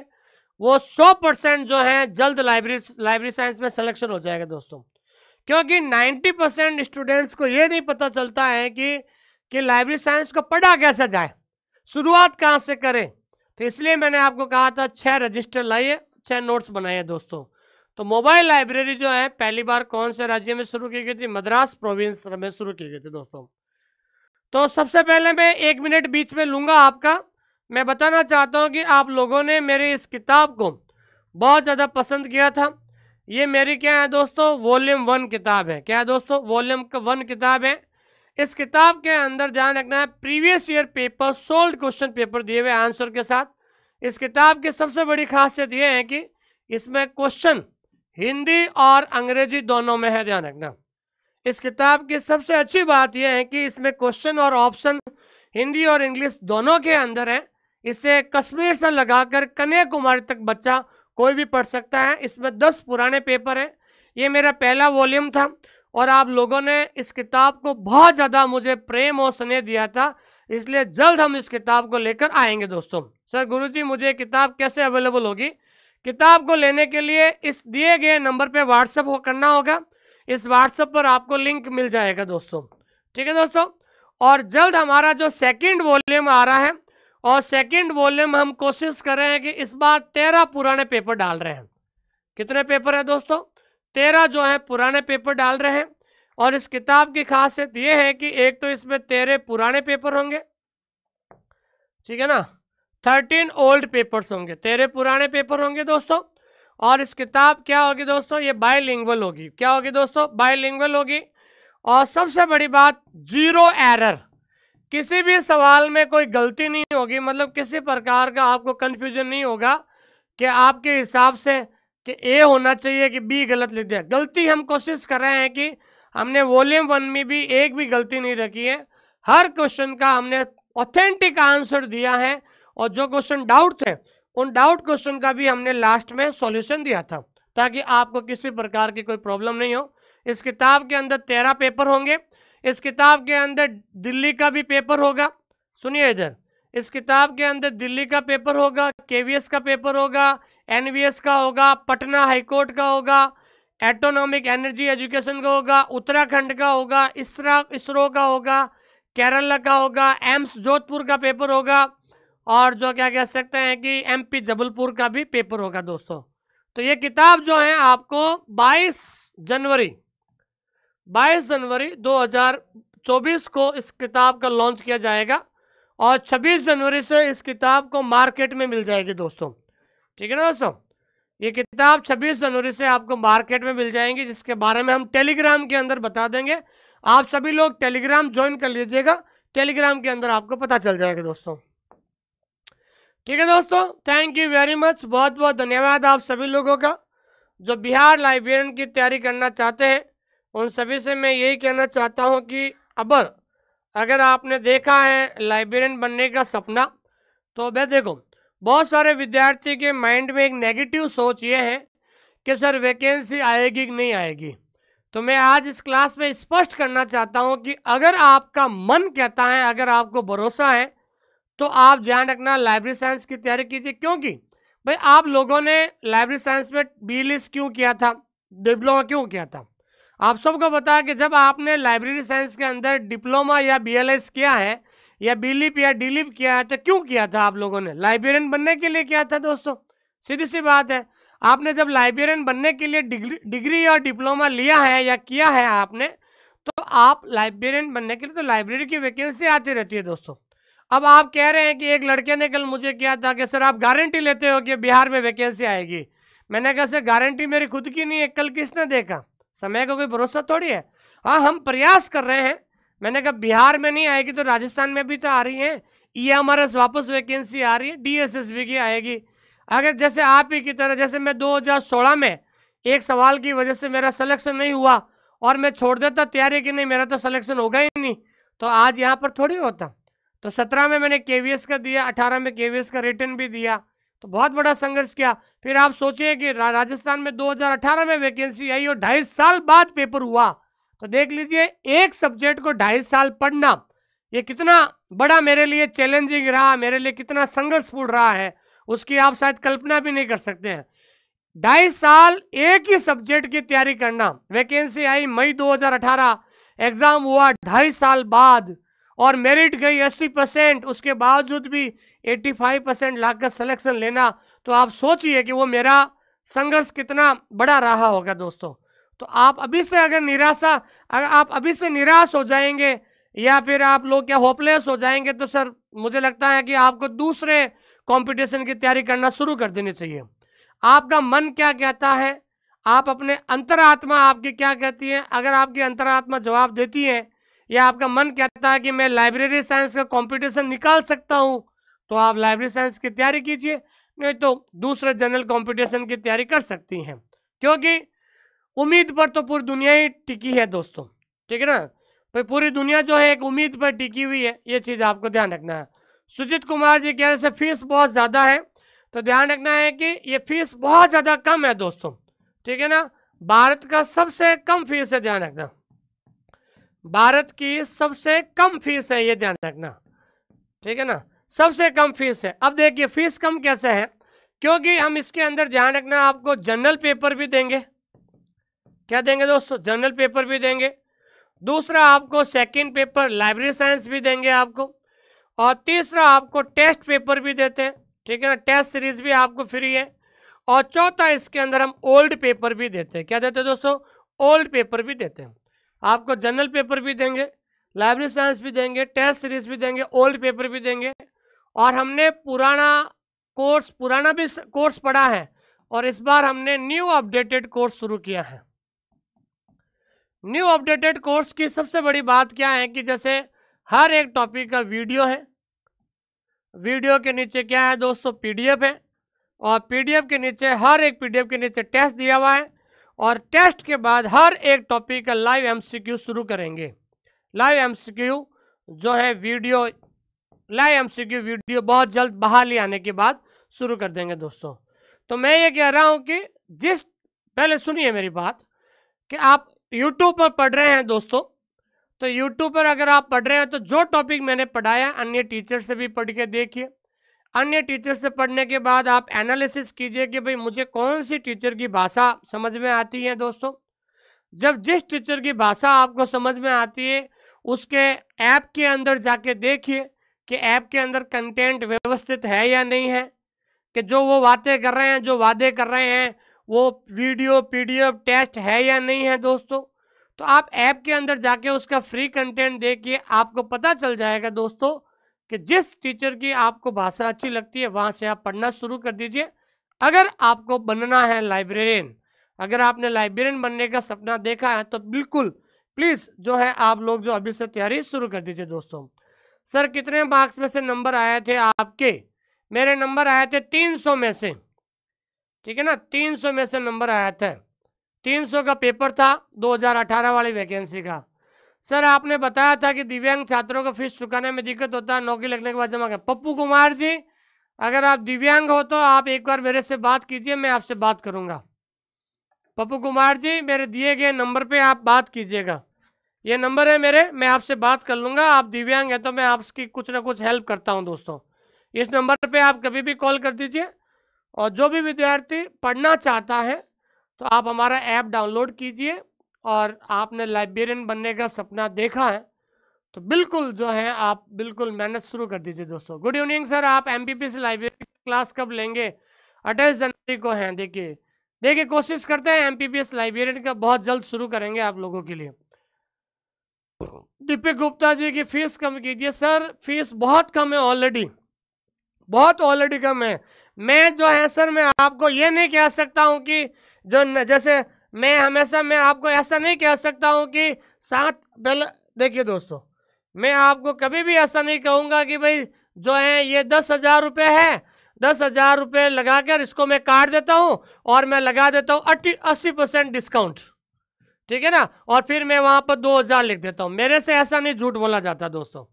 वो 100 परसेंट जो है जल्द लाइब्रेरी लाइब्रेरी साइंस में सिलेक्शन हो जाएगा दोस्तों क्योंकि 90 परसेंट स्टूडेंट्स को ये नहीं पता चलता है कि कि लाइब्रेरी साइंस को पढ़ा कैसा जाए शुरुआत कहाँ से करें तो इसलिए मैंने आपको कहा था छः रजिस्टर लाइए छः नोट्स बनाइए दोस्तों तो मोबाइल लाइब्रेरी जो है पहली बार कौन से राज्य में शुरू की गई थी मद्रास प्रोविंस में शुरू की गई थी दोस्तों तो सबसे पहले मैं एक मिनट बीच में लूँगा आपका मैं बताना चाहता हूँ कि आप लोगों ने मेरी इस किताब को बहुत ज़्यादा पसंद किया था ये मेरी क्या है दोस्तों वॉल्यूम वन किताब है क्या है दोस्तों वॉल्यूम वन किताब है इस किताब के अंदर ध्यान रखना है previous year paper solved question paper दिए हुए आंसर के साथ इस किताब की सबसे बड़ी खासियत यह है कि इसमें क्वेश्चन हिंदी और अंग्रेजी दोनों में है ध्यान रखना इस किताब की सबसे अच्छी बात यह है कि इसमें क्वेश्चन और ऑप्शन हिंदी और इंग्लिश दोनों के अंदर है इसे कश्मीर से लगाकर कन्याकुमारी तक बच्चा कोई भी पढ़ सकता है इसमें दस पुराने पेपर हैं ये मेरा पहला वॉल्यूम था और आप लोगों ने इस किताब को बहुत ज़्यादा मुझे प्रेम और स्नेह दिया था इसलिए जल्द हम इस किताब को लेकर आएंगे दोस्तों सर गुरु जी मुझे किताब कैसे अवेलेबल होगी किताब को लेने के लिए इस दिए गए नंबर पर व्हाट्सएप करना होगा इस व्हाट्सएप पर आपको लिंक मिल जाएगा दोस्तों ठीक है दोस्तों और जल्द हमारा जो सेकंड वॉल्यूम आ रहा है और सेकंड वॉल्यूम हम कोशिश कर रहे हैं कि इस बार तेरह पुराने पेपर डाल रहे हैं कितने पेपर है दोस्तों तेरह जो है पुराने पेपर डाल रहे हैं और इस किताब की खासियत ये है कि एक तो इसमें तेरह पुराने पेपर होंगे ठीक है ना थर्टीन ओल्ड पेपर्स होंगे तेरह पुराने पेपर होंगे दोस्तों और इस किताब क्या होगी दोस्तों ये बायलिंगुअल होगी क्या होगी दोस्तों बायलिंगुअल होगी और सबसे बड़ी बात जीरो एरर किसी भी सवाल में कोई गलती नहीं होगी मतलब किसी प्रकार का आपको कन्फ्यूजन नहीं होगा कि आपके हिसाब से कि ए होना चाहिए कि बी गलत लिख दिया गलती हम कोशिश कर रहे हैं कि हमने वॉल्यूम वन में भी एक भी गलती नहीं रखी है हर क्वेश्चन का हमने ऑथेंटिक आंसर दिया है और जो क्वेश्चन डाउट थे उन डाउट क्वेश्चन का भी हमने लास्ट में सॉल्यूशन दिया था ताकि आपको किसी प्रकार की कोई प्रॉब्लम नहीं हो इस किताब के अंदर तेरह पेपर होंगे इस किताब के अंदर दिल्ली का भी पेपर होगा सुनिए इधर इस किताब के अंदर दिल्ली का पेपर होगा के का पेपर होगा एन का होगा पटना हाईकोर्ट का होगा एटोनॉमिक एनर्जी एजुकेशन का होगा उत्तराखंड का होगा इसरा इसरो का होगा केरला का होगा एम्स जोधपुर का पेपर होगा और जो क्या कह सकते हैं कि एमपी जबलपुर का भी पेपर होगा दोस्तों तो ये किताब जो है आपको 22 जनवरी 22 जनवरी 2024 को इस किताब का लॉन्च किया जाएगा और 26 जनवरी से इस किताब को मार्केट में मिल जाएगी दोस्तों ठीक है ना दोस्तों ये किताब 26 जनवरी से आपको मार्केट में मिल जाएंगी जिसके बारे में हम टेलीग्राम के अंदर बता देंगे आप सभी लोग टेलीग्राम ज्वाइन कर लीजिएगा टेलीग्राम के अंदर आपको पता चल जाएगा दोस्तों ठीक है दोस्तों थैंक यू वेरी मच बहुत बहुत धन्यवाद आप सभी लोगों का जो बिहार लाइब्रेरियन की तैयारी करना चाहते हैं उन सभी से मैं यही कहना चाहता हूं कि अबर अगर आपने देखा है लाइब्रेरियन बनने का सपना तो वह देखो बहुत सारे विद्यार्थी के माइंड में एक नेगेटिव सोच ये है कि सर वैकेंसी आएगी कि नहीं आएगी तो मैं आज इस क्लास में स्पष्ट करना चाहता हूँ कि अगर आपका मन कहता है अगर आपको भरोसा है तो आप ध्यान रखना लाइब्रेरी साइंस की तैयारी कीजिए क्योंकि भाई आप लोगों ने लाइब्रेरी साइंस में बी लिस्ट क्यों किया था डिप्लोमा क्यों किया था आप सबको बताया कि जब आपने लाइब्रेरी साइंस के अंदर डिप्लोमा या बी किया है या बी या डी किया है तो क्यों किया था आप लोगों ने लाइब्रेरियन बनने के लिए किया था दोस्तों सीधी सी बात है आपने जब लाइब्रेरियन बनने के लिए डिग्री डिग्री और डिप्लोमा लिया है या किया है आपने तो आप लाइब्रेरियन बनने के लिए तो लाइब्रेरी की वैकेंसी आती रहती है दोस्तों अब आप कह रहे हैं कि एक लड़के ने कल मुझे किया था कि सर आप गारंटी लेते हो कि बिहार में वैकेंसी आएगी मैंने कहा सर गारंटी मेरी खुद की नहीं है कल किसने देखा समय का कोई भरोसा थोड़ी है हाँ हम प्रयास कर रहे हैं मैंने कहा बिहार में नहीं आएगी तो राजस्थान में भी तो आ रही है ई एम आर एस वापस वैकेंसी आ रही है डी एस एस बी की आएगी अगर जैसे आप ही की तरह जैसे मैं सोलह में एक सवाल की वजह से मेरा सलेक्शन नहीं हुआ और मैं छोड़ देता तैयारी कि नहीं मेरा तो सलेक्शन होगा ही नहीं तो आज यहाँ पर थोड़ी होता तो सत्रह में मैंने के का दिया अठारह में के का रिटर्न भी दिया तो बहुत बड़ा संघर्ष किया फिर आप सोचिए कि रा, राजस्थान में 2018 में वैकेंसी आई और ढाई साल बाद पेपर हुआ तो देख लीजिए एक सब्जेक्ट को ढाई साल पढ़ना ये कितना बड़ा मेरे लिए चैलेंजिंग रहा मेरे लिए कितना संघर्षपूर्ण रहा है उसकी आप शायद कल्पना भी नहीं कर सकते हैं ढाई साल एक ही सब्जेक्ट की तैयारी करना वैकेंसी आई मई 2018 एग्जाम हुआ ढाई साल बाद और मेरिट गई 80 परसेंट उसके बावजूद भी 85 परसेंट लाकर सलेक्शन लेना तो आप सोचिए कि वो मेरा संघर्ष कितना बड़ा रहा होगा दोस्तों तो आप अभी से अगर निराशा अगर आप अभी से निराश हो जाएंगे या फिर आप लोग क्या होपलेस हो जाएंगे तो सर मुझे लगता है कि आपको दूसरे कॉम्पिटिशन की तैयारी करना शुरू कर देनी चाहिए आपका मन क्या कहता है आप अपने अंतरात्मा आपकी क्या कहती है अगर आपकी अंतरात्मा जवाब देती है या आपका मन कहता है कि मैं लाइब्रेरी साइंस का कंपटीशन निकाल सकता हूँ तो आप लाइब्रेरी साइंस की तैयारी कीजिए नहीं तो दूसरे जनरल कंपटीशन की तैयारी कर सकती हैं क्योंकि उम्मीद पर तो पूरी दुनिया ही टिकी है दोस्तों ठीक है ना भाई पूरी दुनिया जो है एक उम्मीद पर टिकी हुई है ये चीज़ आपको ध्यान रखना है सुजीत कुमार जी कह रहे से फीस बहुत ज़्यादा है तो ध्यान रखना है कि ये फीस बहुत ज़्यादा कम है दोस्तों ठीक है ना भारत का सबसे कम फीस है ध्यान रखना भारत की सबसे कम फीस है ये ध्यान रखना ठीक है ना सबसे कम फीस है अब देखिए फीस कम कैसे है क्योंकि हम इसके अंदर ध्यान रखना आपको जनरल पेपर भी देंगे क्या देंगे दोस्तों जनरल पेपर भी देंगे दूसरा आपको सेकंड पेपर लाइब्रेरी साइंस भी देंगे आपको और तीसरा आपको टेस्ट पेपर भी देते हैं ठीक है ना टेस्ट सीरीज भी आपको फ्री है और चौथा इसके अंदर हम ओल्ड पेपर भी देते हैं क्या देते हैं दोस्तों ओल्ड पेपर भी देते हैं आपको जनरल पेपर भी देंगे लाइब्रेरी साइंस भी देंगे टेस्ट सीरीज भी देंगे ओल्ड पेपर भी देंगे और हमने पुराना कोर्स पुराना भी कोर्स पढ़ा है और इस बार हमने न्यू अपडेटेड कोर्स शुरू किया है न्यू अपडेटेड कोर्स की सबसे बड़ी बात क्या है कि जैसे हर एक टॉपिक का वीडियो है वीडियो के नीचे क्या है दोस्तों पीडीएफ है और पीडीएफ के नीचे हर एक पीडीएफ के नीचे टेस्ट दिया हुआ है और टेस्ट के बाद हर एक टॉपिक का लाइव एमसीक्यू शुरू करेंगे लाइव एमसीक्यू जो है वीडियो लाइव एमसीक्यू वीडियो बहुत जल्द बहाली आने के बाद शुरू कर देंगे दोस्तों तो मैं ये कह रहा हूँ कि जिस पहले सुनिए मेरी बात कि आप यूट्यूब पर पढ़ रहे हैं दोस्तों तो यूट्यूब पर अगर आप पढ़ रहे हैं तो जो टॉपिक मैंने पढ़ाया अन्य टीचर से भी पढ़ के देखिए अन्य टीचर से पढ़ने के बाद आप एनालिसिस कीजिए कि भाई मुझे कौन सी टीचर की भाषा समझ में आती है दोस्तों जब जिस टीचर की भाषा आपको समझ में आती है उसके ऐप के अंदर जाके देखिए कि ऐप के अंदर कंटेंट व्यवस्थित है या नहीं है कि जो वो बातें कर रहे हैं जो वादे कर रहे हैं वो वीडियो पीडीएफ टेस्ट है या नहीं है दोस्तों तो आप ऐप के अंदर जाके उसका फ्री कंटेंट देखिए आपको पता चल जाएगा दोस्तों कि जिस टीचर की आपको भाषा अच्छी लगती है वहां से आप पढ़ना शुरू कर दीजिए अगर आपको बनना है लाइब्रेरियन अगर आपने लाइब्रेरियन बनने का सपना देखा है तो बिल्कुल प्लीज़ जो है आप लोग जो अभी से तैयारी शुरू कर दीजिए दोस्तों सर कितने मार्क्स में से नंबर आए थे आपके मेरे नंबर आए थे 300 में से ठीक है ना 300 में से नंबर आया था 300 का पेपर था 2018 वाली वैकेंसी का सर आपने बताया था कि दिव्यांग छात्रों को फीस चुकाने में दिक्कत होता है नौकरी लगने के बाद जमा कर पप्पू कुमार जी अगर आप दिव्यांग हो तो आप एक बार मेरे से बात कीजिए मैं आपसे बात करूंगा पप्पू कुमार जी मेरे दिए गए नंबर पे आप बात कीजिएगा ये नंबर है मेरे मैं आपसे बात कर लूँगा आप दिव्यांग है तो मैं आपकी कुछ ना कुछ हेल्प करता हूँ दोस्तों इस नंबर पर आप कभी भी कॉल कर दीजिए और जो भी विद्यार्थी पढ़ना चाहता है तो आप हमारा ऐप डाउनलोड कीजिए और आपने लाइब्रेरियन बनने का सपना देखा है तो बिल्कुल जो है आप बिल्कुल मेहनत शुरू कर दीजिए दोस्तों गुड इवनिंग सर आप एम से लाइब्रेरी क्लास कब लेंगे अट्ठाईस जनवरी को हैं देखिए देखिए कोशिश करते हैं एमपीपीएस लाइब्रेरियन का बहुत जल्द शुरू करेंगे आप लोगों के लिए दीपक गुप्ता जी की फीस कम कीजिए सर फीस बहुत कम है ऑलरेडी बहुत ऑलरेडी कम है मैं जो है सर मैं आपको ये नहीं कह सकता हूँ कि जो जैसे मैं हमेशा मैं आपको ऐसा नहीं कह सकता हूँ कि सात पहले देखिए दोस्तों मैं आपको कभी भी ऐसा नहीं कहूँगा कि भाई जो है ये दस हज़ार रुपये है दस हज़ार रुपये लगा कर इसको मैं काट देता हूँ और मैं लगा देता हूँ अट्ठी अस्सी परसेंट डिस्काउंट ठीक है ना और फिर मैं वहाँ पर दो हज़ार लिख देता हूँ मेरे से ऐसा नहीं झूठ बोला जाता दोस्तों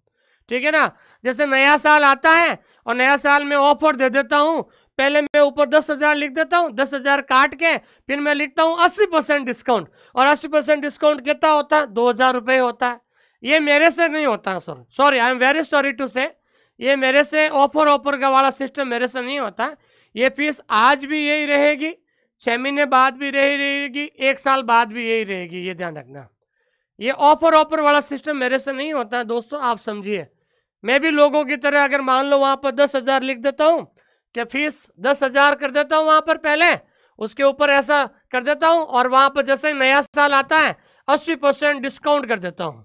ठीक है ना जैसे नया साल आता है और नया साल में ऑफर दे देता हूँ पहले मैं ऊपर दस हजार लिख देता हूँ दस हजार काट के फिर मैं लिखता हूँ अस्सी परसेंट डिस्काउंट और अस्सी परसेंट डिस्काउंट कितना होता है दो हजार रुपये होता है ये मेरे से नहीं होता sir sorry I am very sorry to say ये मेरे से ऑफर ऑफर का वाला सिस्टम मेरे से नहीं होता ये फीस आज भी यही रहेगी छः महीने बाद भी यही रहेगी एक साल बाद भी यही रहेगी ये ध्यान रखना ये ऑफर ऑफर वाला सिस्टम मेरे से नहीं होता दोस्तों आप समझिए मैं भी लोगों की तरह अगर मान लो वहाँ पर दस हज़ार लिख देता हूँ कि फीस दस हजार कर देता हूँ वहां पर पहले उसके ऊपर ऐसा कर देता हूँ और वहां पर जैसे नया साल आता है अस्सी परसेंट डिस्काउंट कर देता हूँ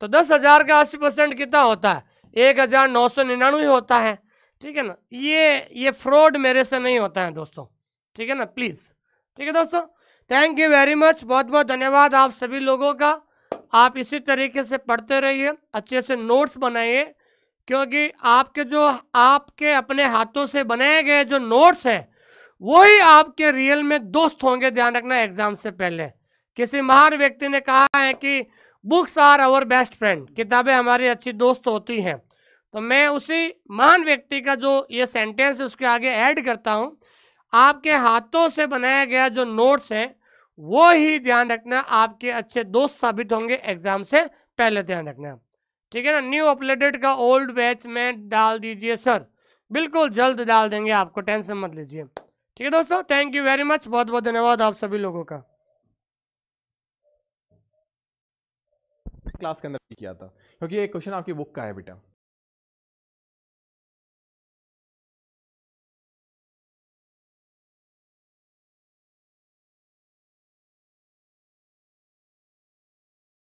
तो दस हजार का अस्सी परसेंट कितना होता है एक हजार नौ सौ निन्यानवे होता है ठीक है ना ये ये फ्रॉड मेरे से नहीं होता है दोस्तों ठीक है ना प्लीज़ ठीक है दोस्तों थैंक यू वेरी मच बहुत बहुत धन्यवाद आप सभी लोगों का आप इसी तरीके से पढ़ते रहिए अच्छे से नोट्स बनाइए क्योंकि आपके जो आपके अपने हाथों से बनाए गए जो नोट्स हैं वही आपके रियल में दोस्त होंगे ध्यान रखना एग्जाम से पहले किसी महान व्यक्ति ने कहा है कि books are our best friend किताबें हमारी अच्छी दोस्त होती हैं तो मैं उसी महान व्यक्ति का जो ये सेंटेंस उसके आगे ऐड करता हूँ आपके हाथों से बनाया गया जो नोट्स हैं वो ही ध्यान रखना आपके अच्छे दोस्त साबित होंगे एग्जाम से पहले ध्यान रखना ठीक है ना न्यू अपलेटेड का ओल्ड बैच में डाल दीजिए सर बिल्कुल जल्द डाल देंगे आपको टेंशन मत लीजिए ठीक है दोस्तों थैंक यू वेरी मच बहुत बहुत धन्यवाद आप सभी लोगों का क्लास के अंदर किया था क्योंकि ये क्वेश्चन आपकी बुक का है बेटा